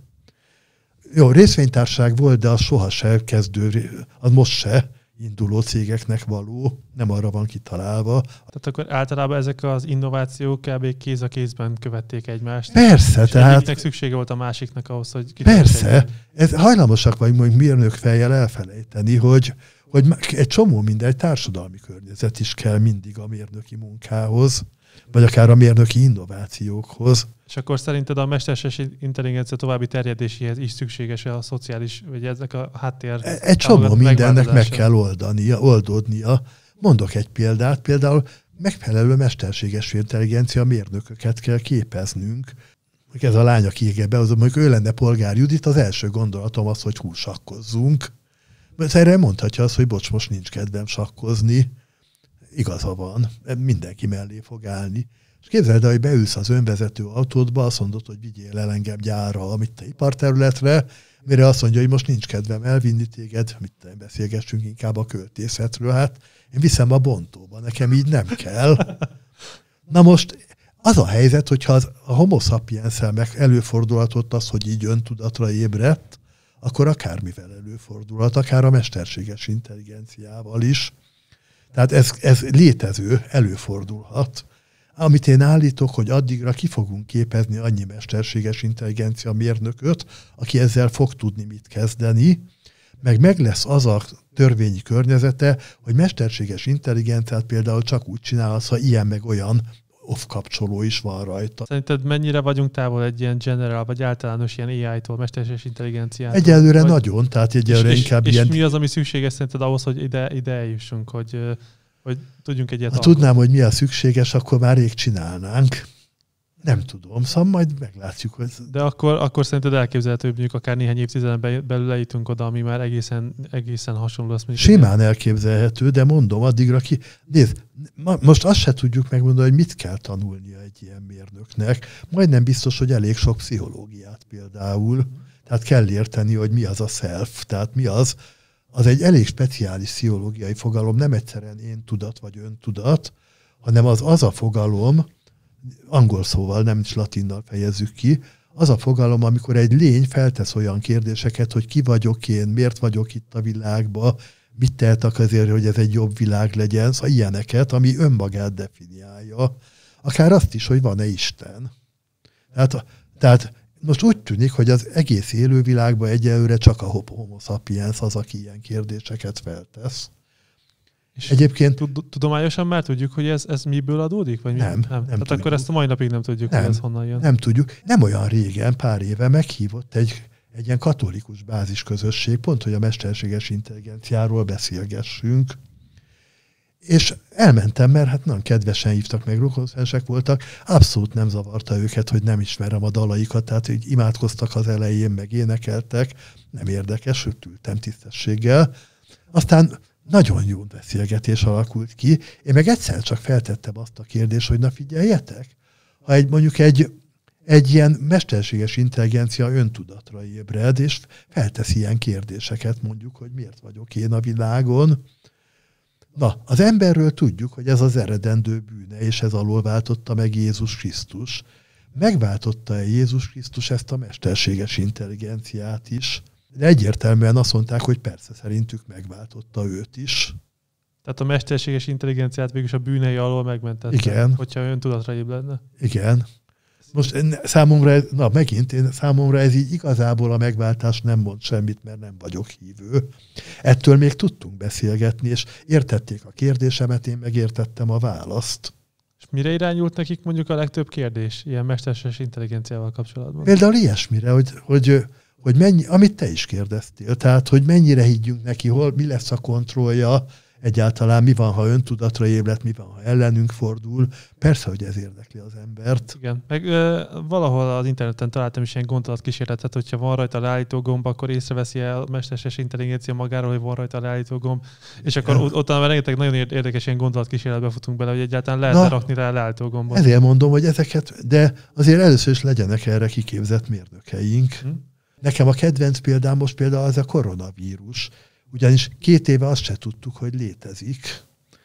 Jó, részvénytárság volt, de az soha se kezdő, az most se induló cégeknek való, nem arra van kitalálva. Tehát akkor általában ezek az innovációk kb. kéz a kézben követték egymást. Persze, és tehát... Egyiknek szüksége volt a másiknak ahhoz, hogy... Persze, ez hajlamosak vagy, hogy mérnök fejjel elfelejteni, hogy, hogy egy csomó egy társadalmi környezet is kell mindig a mérnöki munkához, vagy akár a mérnöki innovációkhoz. És akkor szerinted a mesterséges intelligencia további terjedéséhez is szükséges a szociális, vagy ezek a háttér? E, egy csomó mindennek meg kell oldania, oldódnia. Mondok egy példát, például megfelelő mesterséges intelligencia mérnököket kell képeznünk. Ez a lány, aki be, hogy ő lenne polgár Judit, az első gondolatom az, hogy húsakkozzunk. Mert erre mondhatja azt, hogy bocs, most nincs kedvem sakkozni. Igaza van, mindenki mellé fog állni. És képzeld el, hogy beülsz az önvezető autódba, azt mondod, hogy vigyél el engem gyárra, amit te iparterületre, mire azt mondja, hogy most nincs kedvem elvinni téged, mit te beszélgessünk inkább a költészetről, hát én viszem a bontóba, nekem így nem kell. Na most az a helyzet, hogyha az, a homo sapiens meg előfordulhatott az, hogy így öntudatra ébredt, akkor akármivel előfordulhat, akár a mesterséges intelligenciával is. Tehát ez, ez létező, előfordulhat amit én állítok, hogy addigra ki fogunk képezni annyi mesterséges intelligencia mérnököt, aki ezzel fog tudni mit kezdeni, meg meg lesz az a törvényi környezete, hogy mesterséges intelligenciát például csak úgy csinálsz, ha ilyen meg olyan off kapcsoló is van rajta. Szerinted mennyire vagyunk távol egy ilyen general, vagy általános ilyen AI-tól, mesterséges intelligenciától? Egyelőre vagy... nagyon, tehát egyelőre és, inkább és, ilyen... És mi az, ami szükséges szerinted ahhoz, hogy ide, ide eljussunk, hogy hogy tudjunk egyet Ha alkotni. tudnám, hogy mi a szükséges, akkor már rég csinálnánk. Nem tudom, szóval majd meglátjuk. Hogy... De akkor, akkor szerinted elképzelhető, hogy mondjuk akár néhány évtizeden belül lejutunk oda, ami már egészen, egészen hasonló lesz. mondjuk, Simán elképzelhető, de mondom, addigra ki... Nézd, ma, most azt se tudjuk megmondani, hogy mit kell tanulnia egy ilyen mérnöknek. Majdnem biztos, hogy elég sok pszichológiát például. Tehát kell érteni, hogy mi az a self, tehát mi az, az egy elég speciális sziológiai fogalom, nem egyszerűen én tudat vagy ön tudat, hanem az az a fogalom, angol szóval, nem is latinnal fejezzük ki, az a fogalom, amikor egy lény feltesz olyan kérdéseket, hogy ki vagyok én, miért vagyok itt a világba, mit tehetek azért, hogy ez egy jobb világ legyen, szóval ilyeneket, ami önmagát definiálja. Akár azt is, hogy van-e Isten. Tehát, tehát most úgy tűnik, hogy az egész élővilágban egyelőre csak a homo sapiens az, aki ilyen kérdéseket feltesz. És Egyébként... Tudományosan már tudjuk, hogy ez, ez miből adódik? Vagy mi? nem, nem. nem Tehát tudjuk. akkor ezt a mai napig nem tudjuk, nem, hogy ez honnan jön. Nem tudjuk. Nem olyan régen, pár éve meghívott egy, egy ilyen katolikus bázisközösség, pont, hogy a mesterséges intelligenciáról beszélgessünk, és elmentem, mert hát nagyon kedvesen hívtak meg, rokonszensek voltak, abszolút nem zavarta őket, hogy nem ismerem a dalaikat, tehát így imádkoztak az elején, meg énekeltek, nem érdekes, sőt ültem tisztességgel. Aztán nagyon jó beszélgetés alakult ki, én meg egyszer csak feltettem azt a kérdést, hogy na figyeljetek, ha egy mondjuk egy, egy ilyen mesterséges intelligencia öntudatra ébred, és feltesz ilyen kérdéseket, mondjuk, hogy miért vagyok én a világon, Na, az emberről tudjuk, hogy ez az eredendő bűne, és ez alól váltotta meg Jézus Krisztus. Megváltotta-e Jézus Krisztus ezt a mesterséges intelligenciát is? De egyértelműen azt mondták, hogy persze szerintük megváltotta őt is. Tehát a mesterséges intelligenciát végül a bűnei alól megmentette. Igen. Hogyha öntudatra lenne. Igen most én, számomra, na megint, én számomra ez így igazából a megváltás nem mond semmit, mert nem vagyok hívő. Ettől még tudtunk beszélgetni, és értették a kérdésemet, én megértettem a választ. És mire irányult nekik mondjuk a legtöbb kérdés ilyen mesterséges intelligenciával kapcsolatban? Például ilyesmire, hogy, hogy, hogy mennyi, amit te is kérdeztél, tehát hogy mennyire higgyünk neki, hol, mi lesz a kontrollja, egyáltalán mi van, ha öntudatra ébredt, mi van, ha ellenünk fordul. Persze, hogy ez érdekli az embert. Igen, meg ö, valahol az interneten találtam is ilyen gondolatkísérletet, hogyha van rajta leállító gomb, akkor észreveszi el mesterséges intelligencia magáról, hogy van rajta leállító gomb, és akkor ott, ott már rengeteg nagyon érdekes ilyen gondolatkísérletbe futunk bele, hogy egyáltalán lehet rakni rá leállító gombot. Ezért mondom, hogy ezeket, de azért először is legyenek erre kiképzett mérnökeink. Hm? Nekem a kedvenc példám most például az a koronavírus. Ugyanis két éve azt se tudtuk, hogy létezik,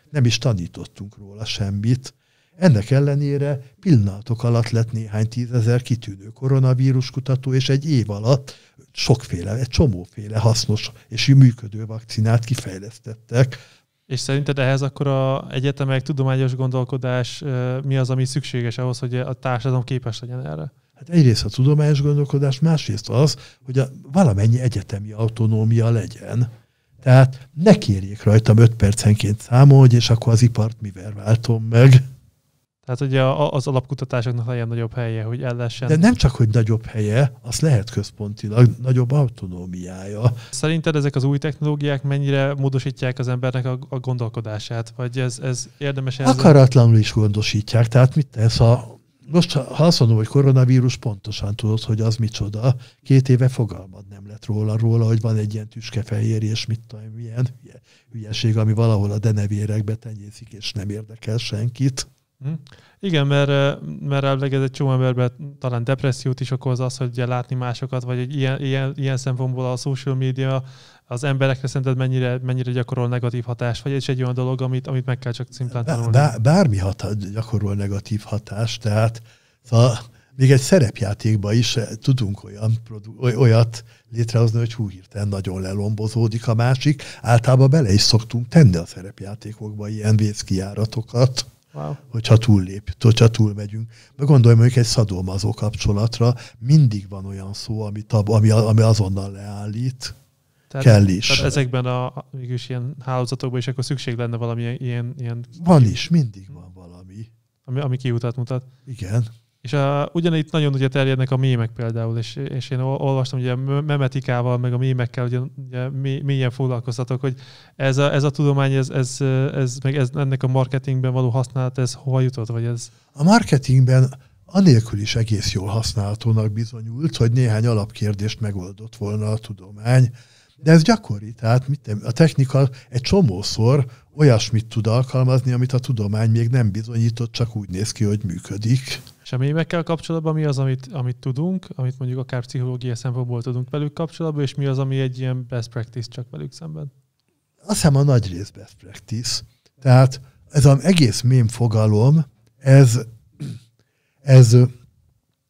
nem is tanítottunk róla semmit. Ennek ellenére pillanatok alatt lett néhány tízezer kitűnő koronavírus kutató, és egy év alatt sokféle, egy csomóféle hasznos és működő vakcinát kifejlesztettek. És szerinted ehhez akkor a egyetemek tudományos gondolkodás mi az, ami szükséges ahhoz, hogy a társadalom képes legyen erre? Hát egyrészt a tudományos gondolkodás, másrészt az, hogy a valamennyi egyetemi autonómia legyen. Tehát ne kérjék rajtam 5 percenként számolj, és akkor az ipart mivel váltom meg. Tehát ugye az alapkutatásoknak legyen nagyobb helye, hogy ellessen. De nem csak, hogy nagyobb helye, az lehet központilag nagyobb autonómiája. Szerinted ezek az új technológiák mennyire módosítják az embernek a, a gondolkodását? Vagy ez, ez érdemes... Ezzel... Akaratlanul is gondosítják. Tehát mit tesz a most, ha azt mondom, hogy koronavírus, pontosan tudod, hogy az micsoda. Két éve fogalmad nem lett róla, róla, hogy van egy ilyen tüskefehér, és mit tudom, milyen hülyeség, ami valahol a denevérekbe tenyészik, és nem érdekel senkit. Hm? Igen, mert, eh, mert elvileg egy csomó emberben talán depressziót is okoz az, hogy látni másokat, vagy egy ilyen, ilyen, ilyen szempontból a social media az emberekre szerinted mennyire, mennyire gyakorol negatív hatást, vagy egy olyan dolog, amit, amit meg kell csak szimplán tanulni? Bár, bármi hat, gyakorol negatív hatást, tehát szóval még egy szerepjátékban is eh, tudunk olyan, olyat létrehozni, hogy hú, hirtelen nagyon lelombozódik a másik. Általában bele is szoktunk tenni a szerepjátékokba ilyen vészkijáratokat wow. hogyha túllép, hogyha túlmegyünk. De gondolj mondjuk egy szadomazó kapcsolatra, mindig van olyan szó, ami, tab, ami, ami azonnal leállít, tehát, kell is. Tehát ezekben a mégis ilyen hálózatokban is akkor szükség lenne valami ilyen... ilyen van is, mindig van valami. Ami, ami kiutat mutat. Igen. És a, ugyanitt nagyon ugye terjednek a mémek például, és, és én olvastam ugye memetikával, meg a mémekkel, ugye, ugye mélyen foglalkoztatok, hogy ez a, ez a tudomány, ez, ez, ez, meg ez, ennek a marketingben való használat, ez hova jutott, vagy ez? A marketingben anélkül is egész jól használhatónak bizonyult, hogy néhány alapkérdést megoldott volna a tudomány, de ez gyakori, tehát mit nem, a technika egy csomószor olyasmit tud alkalmazni, amit a tudomány még nem bizonyított, csak úgy néz ki, hogy működik. És a mémekkel kapcsolatban mi az, amit, amit tudunk, amit mondjuk akár pszichológiai szempontból tudunk velük kapcsolatban, és mi az, ami egy ilyen best practice csak velük szemben? Azt hiszem a nagy rész best practice. Tehát ez az egész mém fogalom, ez, ez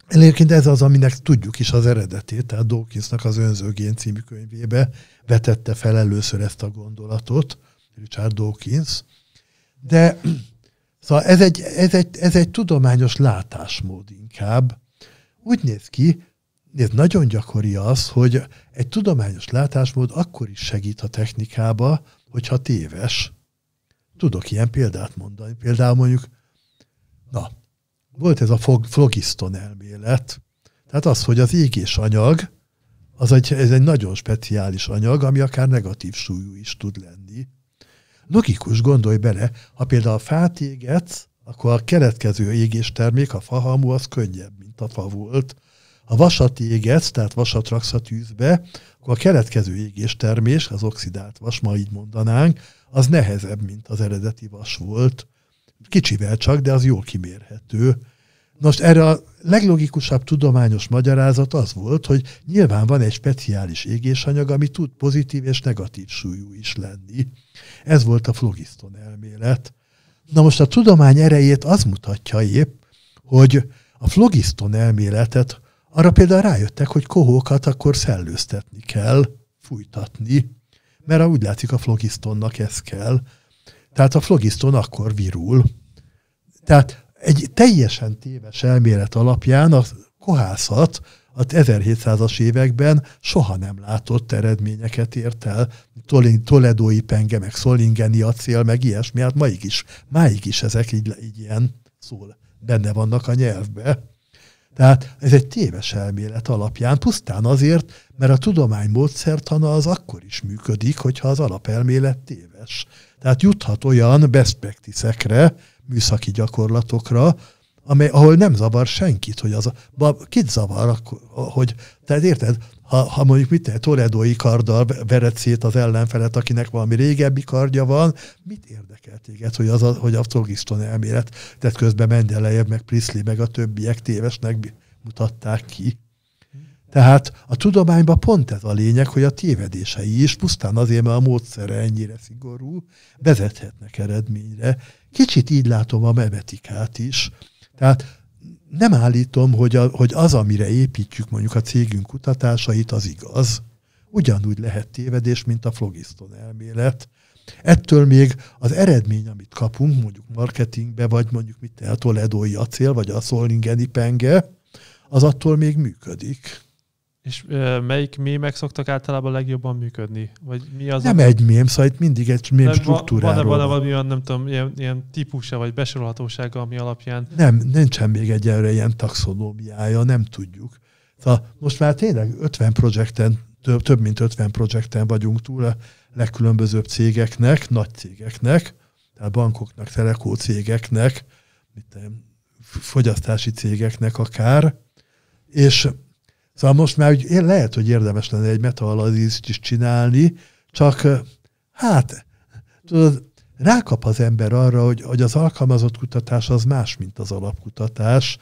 Egyébként ez az, aminek tudjuk is az eredetét, tehát Dawkinsnak az Önzőgén című könyvébe vetette fel először ezt a gondolatot, Richard Dawkins, de Szóval ez egy, ez egy, ez egy tudományos látásmód inkább. Úgy néz ki, ez nagyon gyakori az, hogy egy tudományos látásmód akkor is segít a technikába, hogyha téves. Tudok ilyen példát mondani. Például mondjuk, na, volt ez a flogiston elmélet, tehát az, hogy az égés anyag, az egy, ez egy nagyon speciális anyag, ami akár negatív súlyú is tud lenni. Logikus, gondolj bele, ha például a fát égetsz, akkor a keletkező égéstermék, a fahamú, az könnyebb, mint a fa volt. Ha vasat égetsz, tehát vasat raksz a tűzbe, akkor a keletkező égéstermés, az oxidált vas, ma így mondanánk, az nehezebb, mint az eredeti vas volt. Kicsivel csak, de az jól kimérhető. Most erre a leglogikusabb tudományos magyarázat az volt, hogy nyilván van egy speciális égésanyag, ami tud pozitív és negatív súlyú is lenni. Ez volt a flogiszton elmélet. Na most a tudomány erejét az mutatja épp, hogy a flogiszton elméletet arra például rájöttek, hogy kohókat akkor szellőztetni kell, fújtatni, mert úgy látszik a flogisztonnak ez kell. Tehát a flogiszton akkor virul. Tehát egy teljesen téves elmélet alapján a kohászat az 1700-as években soha nem látott eredményeket ért el. Toledói penge, meg szolingeni acél, meg ilyesmi, hát maig is, máig is ezek így, így ilyen szól, benne vannak a nyelvbe. Tehát ez egy téves elmélet alapján, pusztán azért, mert a tudomány módszertana az akkor is működik, hogyha az alapelmélet téves. Tehát juthat olyan best practice műszaki gyakorlatokra, amely, ahol nem zavar senkit, hogy az a, kit zavar, hogy, tehát érted, ha, ha mondjuk mit te, toredói karddal vered szét az ellenfelet, akinek valami régebbi kardja van, mit érdekel téged, hogy, az a, hogy a Flogiston elmélet, tehát közben Mendelejev, meg Priszli, meg a többiek tévesnek mutatták ki. Tehát a tudományban pont ez a lényeg, hogy a tévedései is, pusztán azért, mert a módszere ennyire szigorú, vezethetnek eredményre, Kicsit így látom a memetikát is. Tehát nem állítom, hogy, a, hogy az, amire építjük mondjuk a cégünk kutatásait, az igaz. Ugyanúgy lehet tévedés, mint a flogiszton elmélet. Ettől még az eredmény, amit kapunk mondjuk marketingbe, vagy mondjuk mit a Toledoi acél, vagy a Szolingeni penge, az attól még működik. És melyik mémek szoktak általában legjobban működni? Vagy mi az nem a... egy mém, szóval itt mindig egy mém struktúráról van. Van-e valami olyan, nem tudom, ilyen, ilyen típusa vagy besorolhatósága, ami alapján... Nem, nincsen még egyelőre ilyen taxonómiája, nem tudjuk. Szóval most már tényleg 50 projekten, több, több mint 50 projekten vagyunk túl a legkülönbözőbb cégeknek, nagy cégeknek, tehát bankoknak, telekó cégeknek, mit nem, fogyasztási cégeknek akár, és Szóval most már úgy, én lehet, hogy érdemes lenne egy metaanalízist is csinálni, csak hát, tudod, rákap az ember arra, hogy, hogy az alkalmazott kutatás az más, mint az alapkutatás.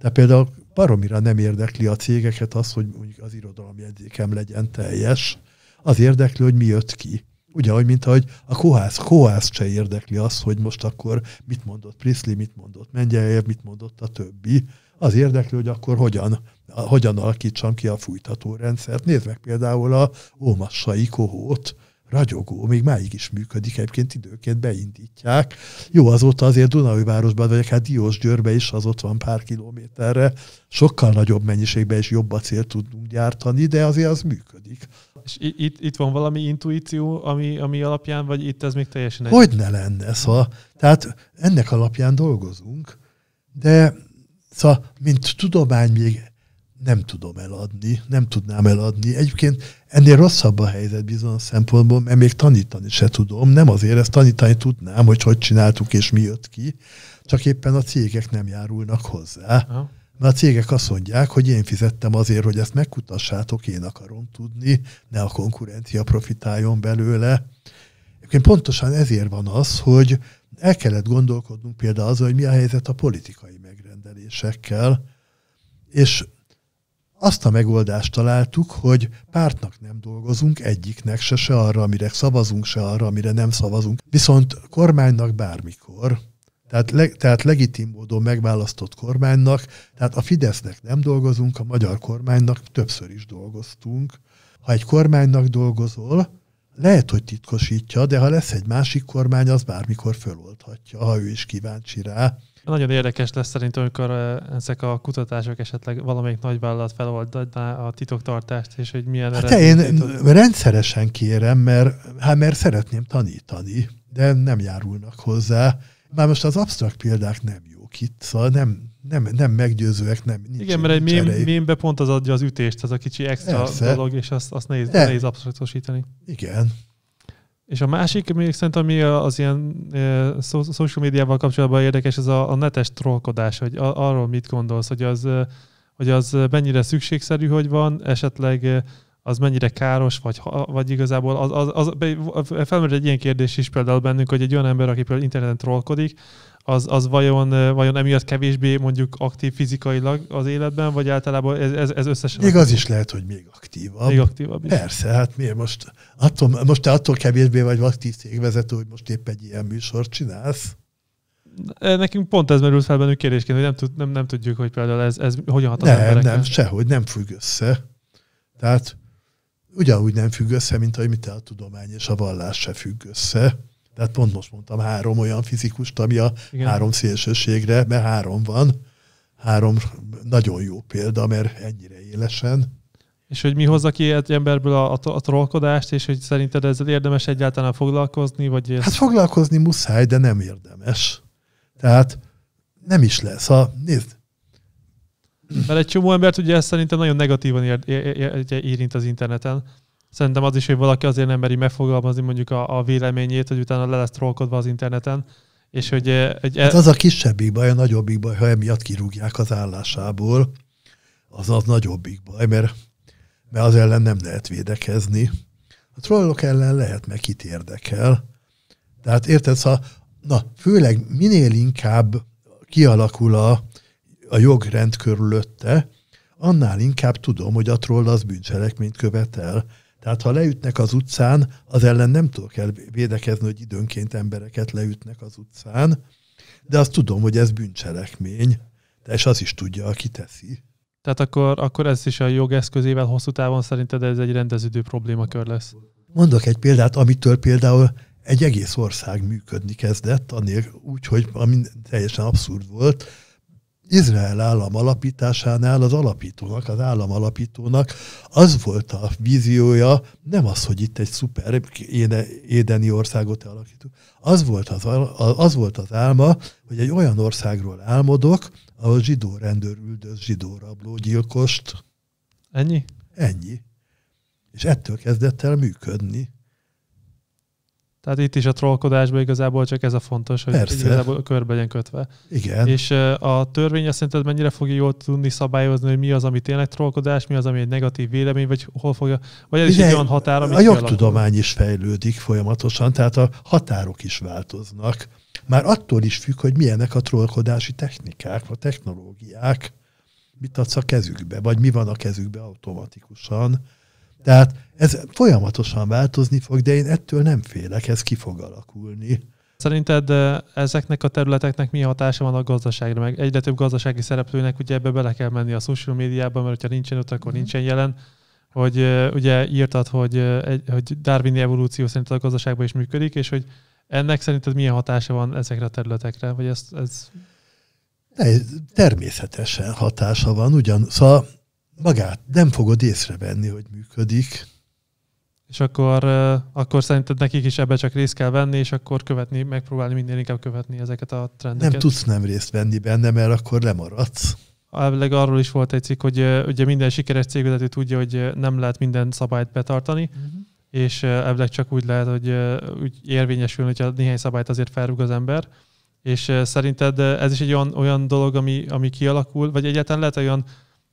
De például baromira nem érdekli a cégeket az, hogy mondjuk az irodalomjegyzékem legyen teljes. Az érdekli, hogy mi jött ki. Ugye, hogy mint ahogy a kohász, kohász se érdekli az, hogy most akkor mit mondott Priszli, mit mondott Mendelejev, mit mondott a többi az érdekli, hogy akkor hogyan, hogyan alakítsam ki a fújtató rendszert. Nézd meg például a ómassai kohót, ragyogó, még máig is működik, egyébként időként beindítják. Jó, azóta azért Dunaújvárosban vagyok, hát Diós Györbe is az ott van pár kilométerre, sokkal nagyobb mennyiségben és jobb acélt tudunk gyártani, de azért az működik. És itt, itt van valami intuíció, ami, ami alapján, vagy itt ez még teljesen egy... Hogy ne lenne, szóval, tehát ennek alapján dolgozunk, de Szóval, mint tudomány még nem tudom eladni, nem tudnám eladni. Egyébként ennél rosszabb a helyzet bizonyos szempontból, mert még tanítani se tudom. Nem azért, ezt tanítani tudnám, hogy hogy csináltuk és mi jött ki, csak éppen a cégek nem járulnak hozzá. Mert a cégek azt mondják, hogy én fizettem azért, hogy ezt megkutassátok, én akarom tudni, ne a konkurencia profitáljon belőle. Egyébként pontosan ezért van az, hogy el kellett gondolkodnunk például azon, hogy mi a helyzet a politikai meg rendelésekkel, és azt a megoldást találtuk, hogy pártnak nem dolgozunk, egyiknek se, se arra, amire szavazunk, se arra, amire nem szavazunk, viszont kormánynak bármikor, tehát, le, tehát legitim módon megválasztott kormánynak, tehát a Fidesznek nem dolgozunk, a magyar kormánynak többször is dolgoztunk. Ha egy kormánynak dolgozol, lehet, hogy titkosítja, de ha lesz egy másik kormány, az bármikor föloldhatja, ha ő is kíváncsi rá. Nagyon érdekes lesz szerintem, amikor ezek a kutatások esetleg valamelyik nagyvállalat feloldatná a titoktartást, és hogy milyen... Hát én rendszeresen kérem, mert, hát mert szeretném tanítani, de nem járulnak hozzá. Már most az absztrakt példák nem jók itt, szóval nem, nem, nem meggyőzőek, nem nincs Igen, mert egy mémbe pont az adja az ütést, az a kicsi extra Persze. dolog, és azt, azt nehéz, nehéz abszolútosítani. Igen, és a másik, még szerintem ami az ilyen e, social médiával kapcsolatban érdekes, ez a, a netes trollkodás, hogy a, arról mit gondolsz, hogy az, hogy az mennyire szükségszerű, hogy van, esetleg az mennyire káros, vagy, vagy igazából az, az, az, felmerül egy ilyen kérdés is például bennünk, hogy egy olyan ember, aki például interneten trollkodik, az, az vajon, vajon emiatt kevésbé mondjuk aktív fizikailag az életben, vagy általában ez, ez, ez összesen? Még az is lehet, hogy még aktívabb. Még aktívabb is. Persze, hát miért most, attól, most te attól kevésbé vagy aktív cégvezető, hogy most épp egy ilyen műsort csinálsz? Nekünk pont ez merült fel bennünk kérdésként, hogy nem, tud, nem, nem tudjuk, hogy például ez, ez hogyan hat az Nem, emberekkel. nem, sehogy, nem függ össze. Tehát ugyanúgy nem függ össze, mint ahogy mit a tudomány és a vallás se függ össze tehát pont most mondtam három olyan fizikust, ami a Igen. három szélsőségre, mert három van, három nagyon jó példa, mert ennyire élesen. És hogy mi hozza ki egy emberből a, a, a trollkodást, és hogy szerinted ezzel érdemes egyáltalán foglalkozni? Vagy ez... Hát foglalkozni muszáj, de nem érdemes. Tehát nem is lesz. Ha, nézd, mert egy csomó embert ugye ez szerintem nagyon negatívan érint az interneten szerintem az is, hogy valaki azért nem meri megfogalmazni mondjuk a, a véleményét, hogy utána le lesz trollkodva az interneten. És hogy, eh, hogy e- hát az a kisebbik baj, a nagyobbik baj, ha emiatt kirúgják az állásából, az az nagyobbik baj, mert, mert az ellen nem lehet védekezni. A trollok ellen lehet, meg kit érdekel. Tehát érted, ha, szóval, na, főleg minél inkább kialakul a, a jogrend körülötte, annál inkább tudom, hogy a troll az bűncselekményt követel. Tehát ha leütnek az utcán, az ellen nem tudok védekezni, hogy időnként embereket leütnek az utcán, de azt tudom, hogy ez bűncselekmény, és az is tudja, aki teszi. Tehát akkor, akkor ez is a jogeszközével hosszú távon szerinted ez egy rendeződő problémakör lesz? Mondok egy példát, amitől például egy egész ország működni kezdett, annél úgy, hogy ami teljesen abszurd volt, Izrael állam alapításánál az alapítónak, az állam alapítónak az volt a víziója, nem az, hogy itt egy szuper édeni országot alakítunk, az volt az, az volt az álma, hogy egy olyan országról álmodok, ahol zsidó rendőr üldöz zsidó rabló gyilkost. Ennyi? Ennyi. És ettől kezdett el működni. Tehát itt is a trollkodásban igazából csak ez a fontos, hogy Persze. igazából körbe legyen kötve. Igen. És a törvény azt szerinted mennyire fogja jól tudni szabályozni, hogy mi az, ami tényleg trollkodás, mi az, ami egy negatív vélemény, vagy hol fogja, vagy ez Igen, is egy olyan határ, ami A jogtudomány is fejlődik folyamatosan, tehát a határok is változnak. Már attól is függ, hogy milyenek a trollkodási technikák, a technológiák, mit adsz a kezükbe, vagy mi van a kezükbe automatikusan tehát ez folyamatosan változni fog, de én ettől nem félek, ez ki fog alakulni. Szerinted ezeknek a területeknek mi hatása van a gazdaságra? Meg egyre több gazdasági szereplőnek ugye ebbe bele kell menni a social médiába, mert ha nincsen ott, akkor mhm. nincsen jelen. Hogy ugye írtad, hogy, egy, hogy Darwini evolúció szerint a gazdaságban is működik, és hogy ennek szerinted milyen hatása van ezekre a területekre? Vagy ez, ez... De természetesen hatása van, ugyan. Szóval magát nem fogod észrevenni, hogy működik. És akkor, akkor szerinted nekik is ebbe csak részt kell venni, és akkor követni, megpróbálni minél inkább követni ezeket a trendeket? Nem tudsz nem részt venni benne, mert akkor lemaradsz. Elvileg arról is volt egy cikk, hogy ugye minden sikeres cégvezető tudja, hogy nem lehet minden szabályt betartani, uh-huh. és elvileg csak úgy lehet, hogy úgy érvényesül, hogyha néhány szabályt azért felrúg az ember. És szerinted ez is egy olyan, olyan dolog, ami, ami kialakul, vagy egyáltalán lehet olyan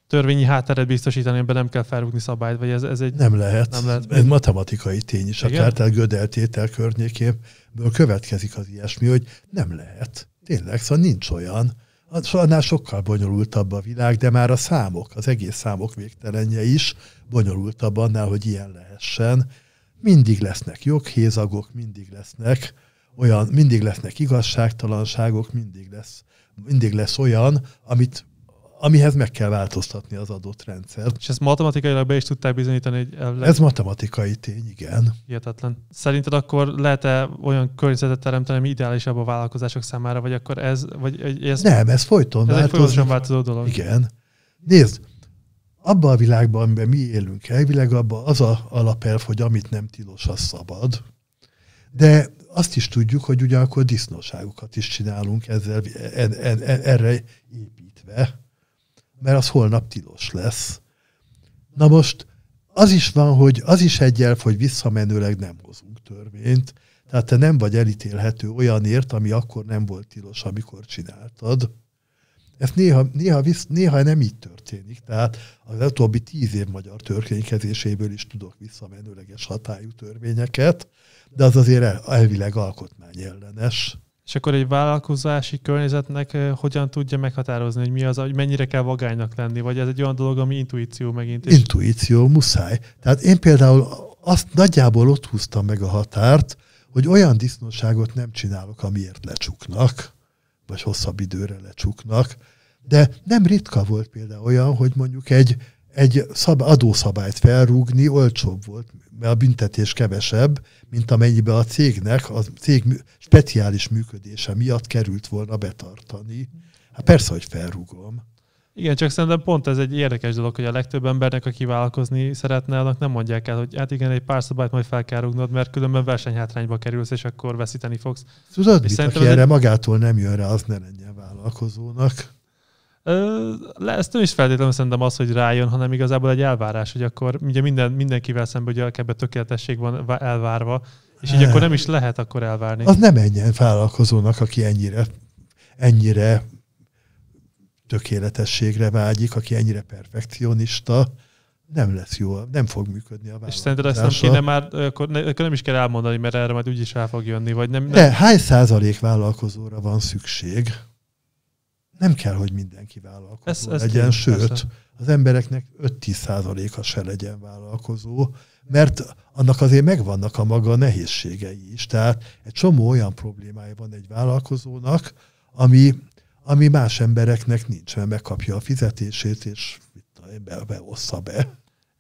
törvényi hátteret biztosítani, ebben nem kell felrúgni szabályt, vagy ez, ez egy... Nem lehet. Nem lehet. Ez matematikai tény is, Igen? A tehát gödeltétel környékéből következik az ilyesmi, hogy nem lehet. Tényleg, szóval nincs olyan. Hát, szóval annál sokkal bonyolultabb a világ, de már a számok, az egész számok végtelenje is bonyolultabb annál, hogy ilyen lehessen. Mindig lesznek joghézagok, mindig lesznek olyan, mindig lesznek igazságtalanságok, mindig lesz, mindig lesz olyan, amit amihez meg kell változtatni az adott rendszert. És ezt matematikailag be is tudták bizonyítani? Hogy leg... Ez matematikai tény, igen. Hihetetlen. Szerinted akkor lehet-e olyan környezetet teremteni, ami ideálisabb a vállalkozások számára, vagy akkor ez... Vagy ez Nem, ez folyton ez változó. Ez folyamatosan változó dolog. Igen. Nézd, abban a világban, amiben mi élünk elvileg, abban az a alapelv, hogy amit nem tilos, az szabad. De azt is tudjuk, hogy ugyanakkor disznóságokat is csinálunk ezzel, en, en, en, erre építve mert az holnap tilos lesz. Na most az is van, hogy az is egy elf, hogy visszamenőleg nem hozunk törvényt, tehát te nem vagy elítélhető olyanért, ami akkor nem volt tilos, amikor csináltad. Ez néha, néha, visz, néha nem így történik, tehát az utóbbi tíz év magyar törvénykezéséből is tudok visszamenőleges hatályú törvényeket, de az azért elvileg alkotmányellenes és akkor egy vállalkozási környezetnek eh, hogyan tudja meghatározni, hogy mi az, hogy mennyire kell vagánynak lenni, vagy ez egy olyan dolog, ami intuíció megint. Is. Intuíció, muszáj. Tehát én például azt nagyjából ott húztam meg a határt, hogy olyan disznóságot nem csinálok, amiért lecsuknak, vagy hosszabb időre lecsuknak, de nem ritka volt például olyan, hogy mondjuk egy egy szab, adószabályt felrúgni olcsóbb volt, mert a büntetés kevesebb, mint amennyiben a cégnek a cég speciális működése miatt került volna betartani. Hát persze, hogy felrúgom. Igen, csak szerintem pont ez egy érdekes dolog, hogy a legtöbb embernek, aki vállalkozni szeretne, annak nem mondják el, hogy hát igen, egy pár szabályt majd fel kell rúgnod, mert különben versenyhátrányba kerülsz, és akkor veszíteni fogsz. Tudod, és mit, aki erre egy... magától nem jön rá, az ne legyen vállalkozónak. Le, ezt nem is feltétlenül szerintem az, hogy rájön, hanem igazából egy elvárás, hogy akkor ugye minden, mindenkivel szemben ugye ebbe tökéletesség van elvárva, és így hát. akkor nem is lehet akkor elvárni. Az nem ennyien vállalkozónak, aki ennyire, ennyire tökéletességre vágyik, aki ennyire perfekcionista, nem lesz jó, nem fog működni a vállalkozás. És szerinted ezt nem kéne már, akkor, ne, akkor nem is kell elmondani, mert erre majd úgyis el fog jönni, vagy nem? nem. De hány százalék vállalkozóra van szükség? nem kell, hogy mindenki vállalkozó ez, legyen, ez legyen, sőt, persze. az embereknek 5-10 százaléka se legyen vállalkozó, mert annak azért megvannak a maga nehézségei is. Tehát egy csomó olyan problémája van egy vállalkozónak, ami, ami más embereknek nincs, mert megkapja a fizetését, és be, be, be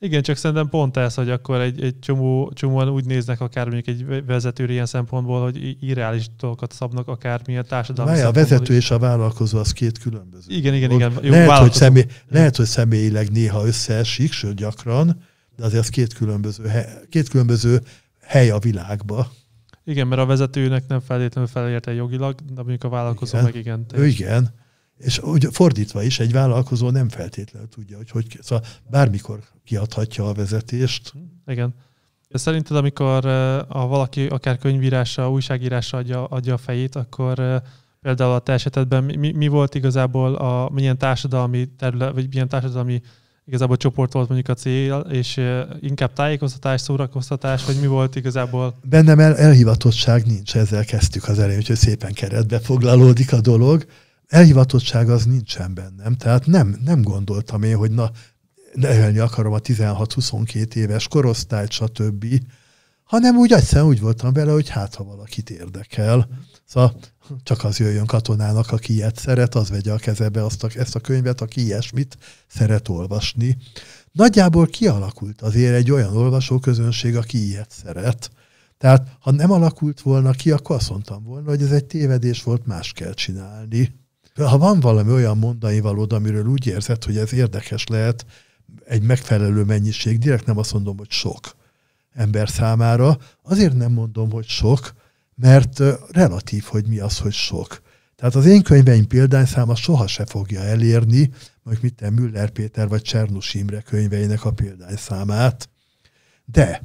igen, csak szerintem pont ez, hogy akkor egy, egy csomó, csomóan úgy néznek akár mondjuk egy vezetőre ilyen szempontból, hogy irreális dolgokat szabnak akár a társadalmi Mely, a vezető és a vállalkozó az két különböző. Igen, igen, igen. Jó, lehet, hogy személy, lehet, hogy személyileg néha összeesik, sőt gyakran, de azért az két különböző, hely, két különböző hely a világba. Igen, mert a vezetőnek nem feltétlenül felérte jogilag, de mondjuk a vállalkozó igen. meg igen. Ő igen. És úgy fordítva is, egy vállalkozó nem feltétlenül tudja, hogy hogy szóval bármikor kiadhatja a vezetést. Mhm, igen. De szerinted, amikor a valaki akár könyvírása, újságírása adja, adja a fejét, akkor például a te esetedben mi, mi volt igazából a milyen társadalmi terület, vagy milyen társadalmi igazából csoport volt mondjuk a cél, és inkább tájékoztatás, szórakoztatás, vagy mi volt igazából? Bennem el, elhivatottság nincs, ezzel kezdtük az elején, hogy szépen keretbe foglalódik a dolog elhivatottság az nincsen bennem, tehát nem, nem gondoltam én, hogy na, nevelni akarom a 16-22 éves korosztályt, stb., hanem úgy egyszerűen úgy voltam vele, hogy hát, ha valakit érdekel, szóval csak az jöjjön katonának, aki ilyet szeret, az vegye a kezebe azt a, ezt a könyvet, aki ilyesmit szeret olvasni. Nagyjából kialakult azért egy olyan olvasóközönség, aki ilyet szeret. Tehát, ha nem alakult volna ki, akkor azt mondtam volna, hogy ez egy tévedés volt, más kell csinálni. Ha van valami olyan mondani valód, amiről úgy érzed, hogy ez érdekes lehet egy megfelelő mennyiség, direkt nem azt mondom, hogy sok ember számára, azért nem mondom, hogy sok, mert relatív, hogy mi az, hogy sok. Tehát az én könyveim példányszáma soha se fogja elérni, mondjuk mit Müller Péter vagy Csernus Imre könyveinek a példányszámát, de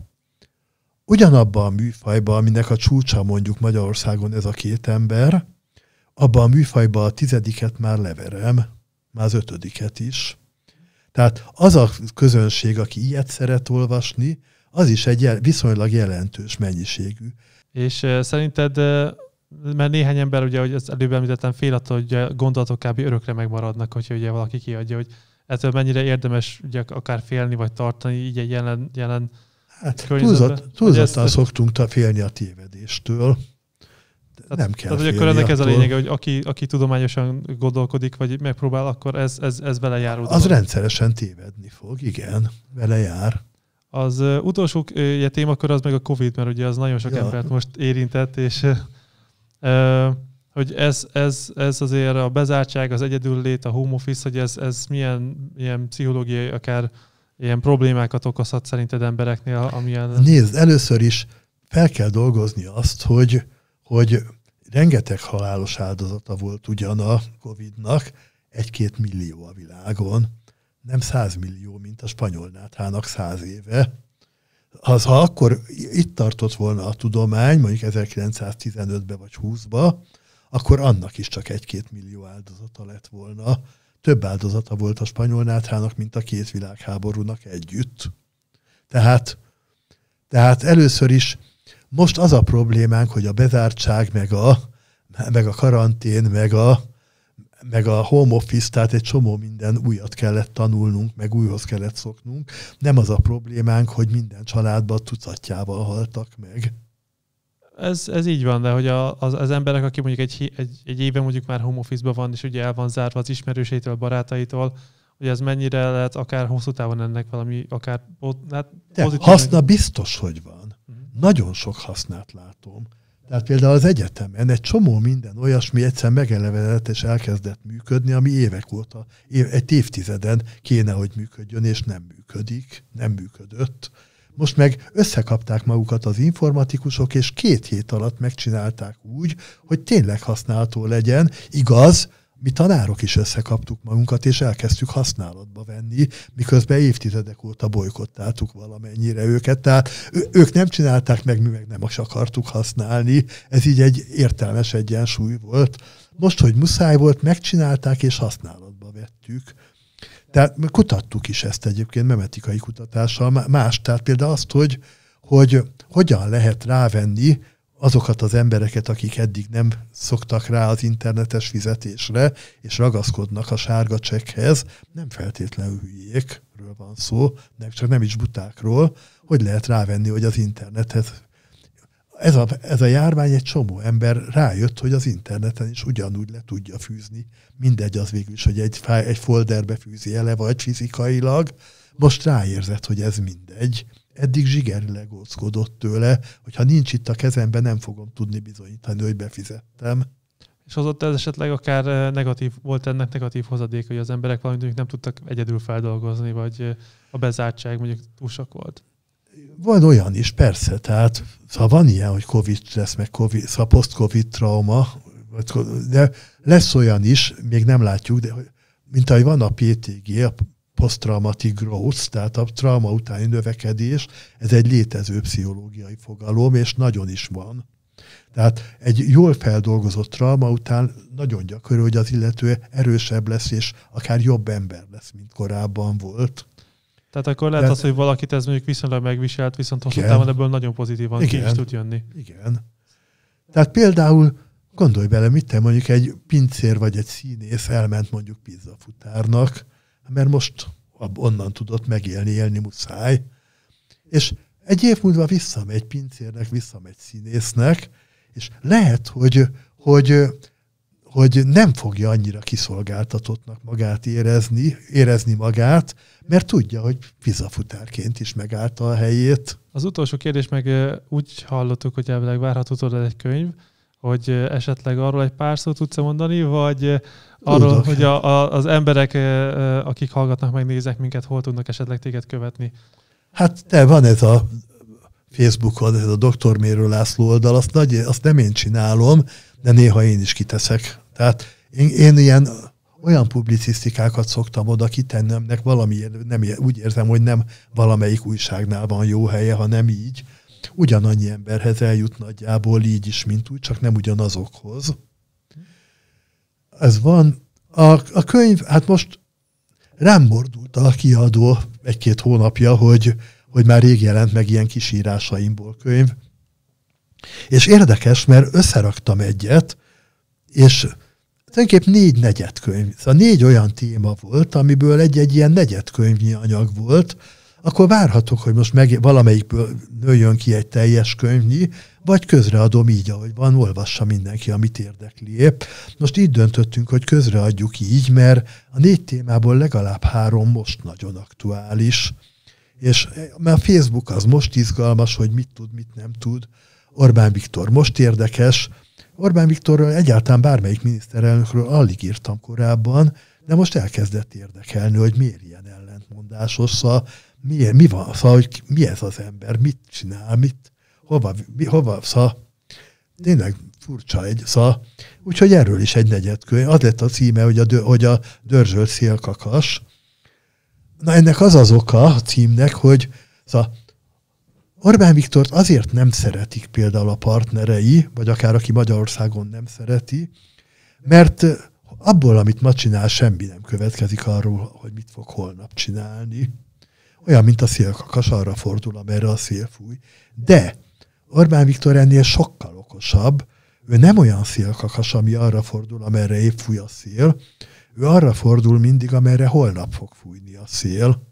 ugyanabban a műfajban, aminek a csúcsa mondjuk Magyarországon ez a két ember, abba a műfajba a tizediket már leverem, már az ötödiket is. Tehát az a közönség, aki ilyet szeret olvasni, az is egy jel- viszonylag jelentős mennyiségű. És eh, szerinted, eh, mert néhány ember, ugye, hogy az előbb említettem, fél attól, hogy gondolatok kb. örökre megmaradnak, hogyha ugye valaki kiadja, hogy ettől mennyire érdemes ugye, akár félni vagy tartani így egy jelen, jelen Hát túlzottan ezt... szoktunk félni a tévedéstől. Tehát, nem kell. Tehát, hogy akkor ennek ez a lényege, hogy aki, aki tudományosan gondolkodik, vagy megpróbál, akkor ez, ez, ez vele jár. Az dolog. rendszeresen tévedni fog, igen, vele jár. Az utolsó témakör az meg a COVID, mert ugye az nagyon sok ja. embert most érintett, és hogy ez, ez, ez azért a bezártság, az egyedüllét, a home office, hogy ez, ez milyen, milyen pszichológiai, akár ilyen problémákat okozhat szerinted embereknél, amilyen... Nézd, először is fel kell dolgozni azt, hogy hogy rengeteg halálos áldozata volt ugyan a Covid-nak, egy-két millió a világon, nem százmillió, mint a spanyol náthának száz éve. Az, ha akkor itt tartott volna a tudomány, mondjuk 1915-ben vagy 20-ba, akkor annak is csak egy-két millió áldozata lett volna. Több áldozata volt a spanyol náthának, mint a két világháborúnak együtt. Tehát, tehát először is most az a problémánk, hogy a bezártság, meg a, meg a karantén, meg a, meg a home office, tehát egy csomó minden újat kellett tanulnunk, meg újhoz kellett szoknunk. Nem az a problémánk, hogy minden családban tucatjával haltak meg. Ez, ez így van, de hogy a, az, az emberek, aki mondjuk egy, egy, egy éve mondjuk már home office van, és ugye el van zárva az ismerőseitől, barátaitól, hogy ez mennyire lehet akár hosszú távon ennek valami, akár hát, de haszna biztos, hogy van nagyon sok hasznát látom. Tehát például az egyetemen egy csomó minden olyasmi egyszer megelevedett és elkezdett működni, ami évek óta, év, egy évtizeden kéne, hogy működjön, és nem működik, nem működött. Most meg összekapták magukat az informatikusok, és két hét alatt megcsinálták úgy, hogy tényleg használható legyen. Igaz, mi tanárok is összekaptuk magunkat, és elkezdtük használatba venni, miközben évtizedek óta bolykottáltuk valamennyire őket. Tehát ők nem csinálták meg, mi meg nem is akartuk használni. Ez így egy értelmes egyensúly volt. Most, hogy muszáj volt, megcsinálták és használatba vettük. Tehát kutattuk is ezt egyébként memetikai kutatással, más, tehát például azt, hogy, hogy hogyan lehet rávenni azokat az embereket, akik eddig nem szoktak rá az internetes fizetésre, és ragaszkodnak a sárga csekhez, nem feltétlenül hülyékről van szó, nem, csak nem is butákról, hogy lehet rávenni, hogy az internethez ez a, ez a járvány egy csomó ember rájött, hogy az interneten is ugyanúgy le tudja fűzni. Mindegy az végül is, hogy egy, egy folderbe fűzi ele, vagy fizikailag. Most ráérzett, hogy ez mindegy eddig zsigerileg óckodott tőle, hogy ha nincs itt a kezemben, nem fogom tudni bizonyítani, hogy befizettem. És az ott ez esetleg akár eh, negatív, volt ennek negatív hozadék, hogy az emberek valamint mondjuk nem tudtak egyedül feldolgozni, vagy eh, a bezártság mondjuk túl sok volt? Van olyan is, persze, tehát ha van ilyen, hogy Covid lesz, meg COVID, szóval post-Covid trauma, de lesz olyan is, még nem látjuk, de mint ahogy van a PTG, a posztraumatic growth, tehát a trauma utáni növekedés, ez egy létező pszichológiai fogalom, és nagyon is van. Tehát egy jól feldolgozott trauma után nagyon gyakori, hogy az illető erősebb lesz, és akár jobb ember lesz, mint korábban volt. Tehát akkor lehet De... az, hogy valakit ez mondjuk viszonylag megviselt, viszont hosszú távon ebből nagyon pozitívan igen, ki is tud jönni. Igen. Tehát például gondolj bele, mit te mondjuk egy pincér vagy egy színész elment mondjuk pizzafutárnak, mert most onnan tudott megélni, élni muszáj. És egy év múlva visszamegy pincérnek, visszamegy színésznek, és lehet, hogy, hogy, hogy nem fogja annyira kiszolgáltatottnak magát érezni, érezni magát, mert tudja, hogy vizafutárként is megállta a helyét. Az utolsó kérdés meg úgy hallottuk, hogy elvileg várható tőled egy könyv, hogy esetleg arról egy pár szót tudsz mondani, vagy arról, Tudok. hogy a, a, az emberek, akik hallgatnak, meg minket, hol tudnak esetleg téged követni? Hát de van ez a Facebookon, ez a Dr. Mérő László oldal, azt, nagy, azt nem én csinálom, de néha én is kiteszek. Tehát én, én ilyen olyan publicisztikákat szoktam oda kitennem, nek valami, nem, úgy érzem, hogy nem valamelyik újságnál van jó helye, hanem így, ugyanannyi emberhez eljut nagyjából így is, mint úgy, csak nem ugyanazokhoz. Ez van. A, a könyv, hát most rám mordult a kiadó egy-két hónapja, hogy, hogy már rég jelent meg ilyen kis írásaimból könyv. És érdekes, mert összeraktam egyet, és tulajdonképp négy negyedkönyv. Szóval négy olyan téma volt, amiből egy-egy ilyen negyedkönyvnyi anyag volt, akkor várhatok, hogy most meg valamelyikből nőjön ki egy teljes könyvnyi, vagy közreadom így, ahogy van, olvassa mindenki, amit érdekli épp. Most így döntöttünk, hogy közreadjuk így, mert a négy témából legalább három most nagyon aktuális. És e, mert a Facebook az most izgalmas, hogy mit tud, mit nem tud. Orbán Viktor most érdekes. Orbán Viktorról egyáltalán bármelyik miniszterelnökről alig írtam korábban, de most elkezdett érdekelni, hogy miért ilyen ellentmondásos. Szóval mi, mi van, szóval, hogy mi ez az ember, mit csinál, mit, hova, mi, hova, szóval, tényleg furcsa egy, szóval, úgyhogy erről is egy negyed könyv. Az lett a címe, hogy a, hogy a dörzsölt szélkakas. Na ennek az az oka a címnek, hogy szóval, Orbán Viktort azért nem szeretik például a partnerei, vagy akár aki Magyarországon nem szereti, mert abból, amit ma csinál, semmi nem következik arról, hogy mit fog holnap csinálni. Olyan, mint a szélkakas, arra fordul, amerre a szél fúj. De Orbán Viktor ennél sokkal okosabb, ő nem olyan szélkakas, ami arra fordul, amerre épp fúj a szél, ő arra fordul mindig, amerre holnap fog fújni a szél.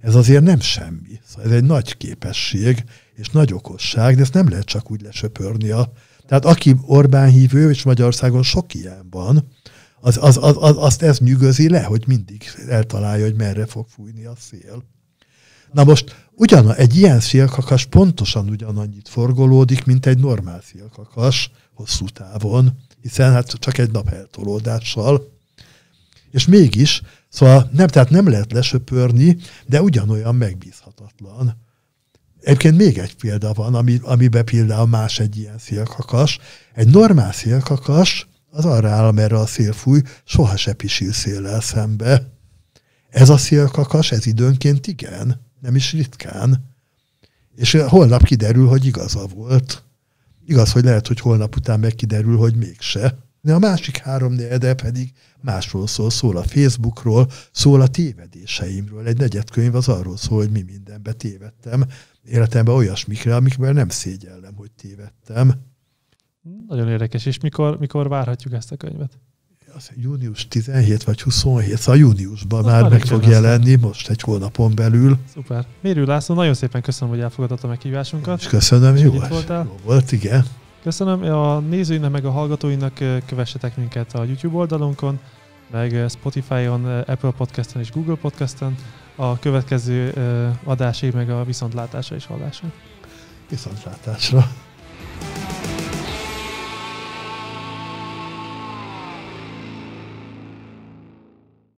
Ez azért nem semmi. Szóval ez egy nagy képesség, és nagy okosság, de ezt nem lehet csak úgy lesöpörni. A... Tehát aki Orbán hívő, és Magyarországon sok ilyen van, az, az, az, az, azt ez nyűgözi le, hogy mindig eltalálja, hogy merre fog fújni a szél. Na most ugyan egy ilyen szélkakas pontosan ugyanannyit forgolódik, mint egy normál szélkakas hosszú távon, hiszen hát csak egy nap eltolódással. És mégis, szóval nem, tehát nem lehet lesöpörni, de ugyanolyan megbízhatatlan. Egyébként még egy példa van, ami, amiben például más egy ilyen szélkakas. Egy normál szélkakas az arra áll, amerre a szél fúj, soha se pisil széllel szembe. Ez a szélkakas, ez időnként igen nem is ritkán. És holnap kiderül, hogy igaza volt. Igaz, hogy lehet, hogy holnap után megkiderül, hogy mégse. De a másik három negyede pedig másról szól, szól a Facebookról, szól a tévedéseimről. Egy negyedkönyv az arról szól, hogy mi mindenbe tévedtem. Életemben olyasmikre, amikben nem szégyellem, hogy tévedtem. Nagyon érdekes, és mikor, mikor várhatjuk ezt a könyvet? az június 17 vagy 27, szóval júniusban Na, már meg fog jelenni, lesz. most egy hónapon belül. Szuper. Mérő László, nagyon szépen köszönöm, hogy elfogadott a meghívásunkat. És köszönöm, jó, jó volt, igen. Köszönöm, a nézőinek meg a hallgatóinak kövessetek minket a YouTube oldalunkon, meg Spotify-on, Apple Podcast-en és Google Podcast-en. A következő adásig meg a viszontlátásra és hallásra. Viszontlátásra.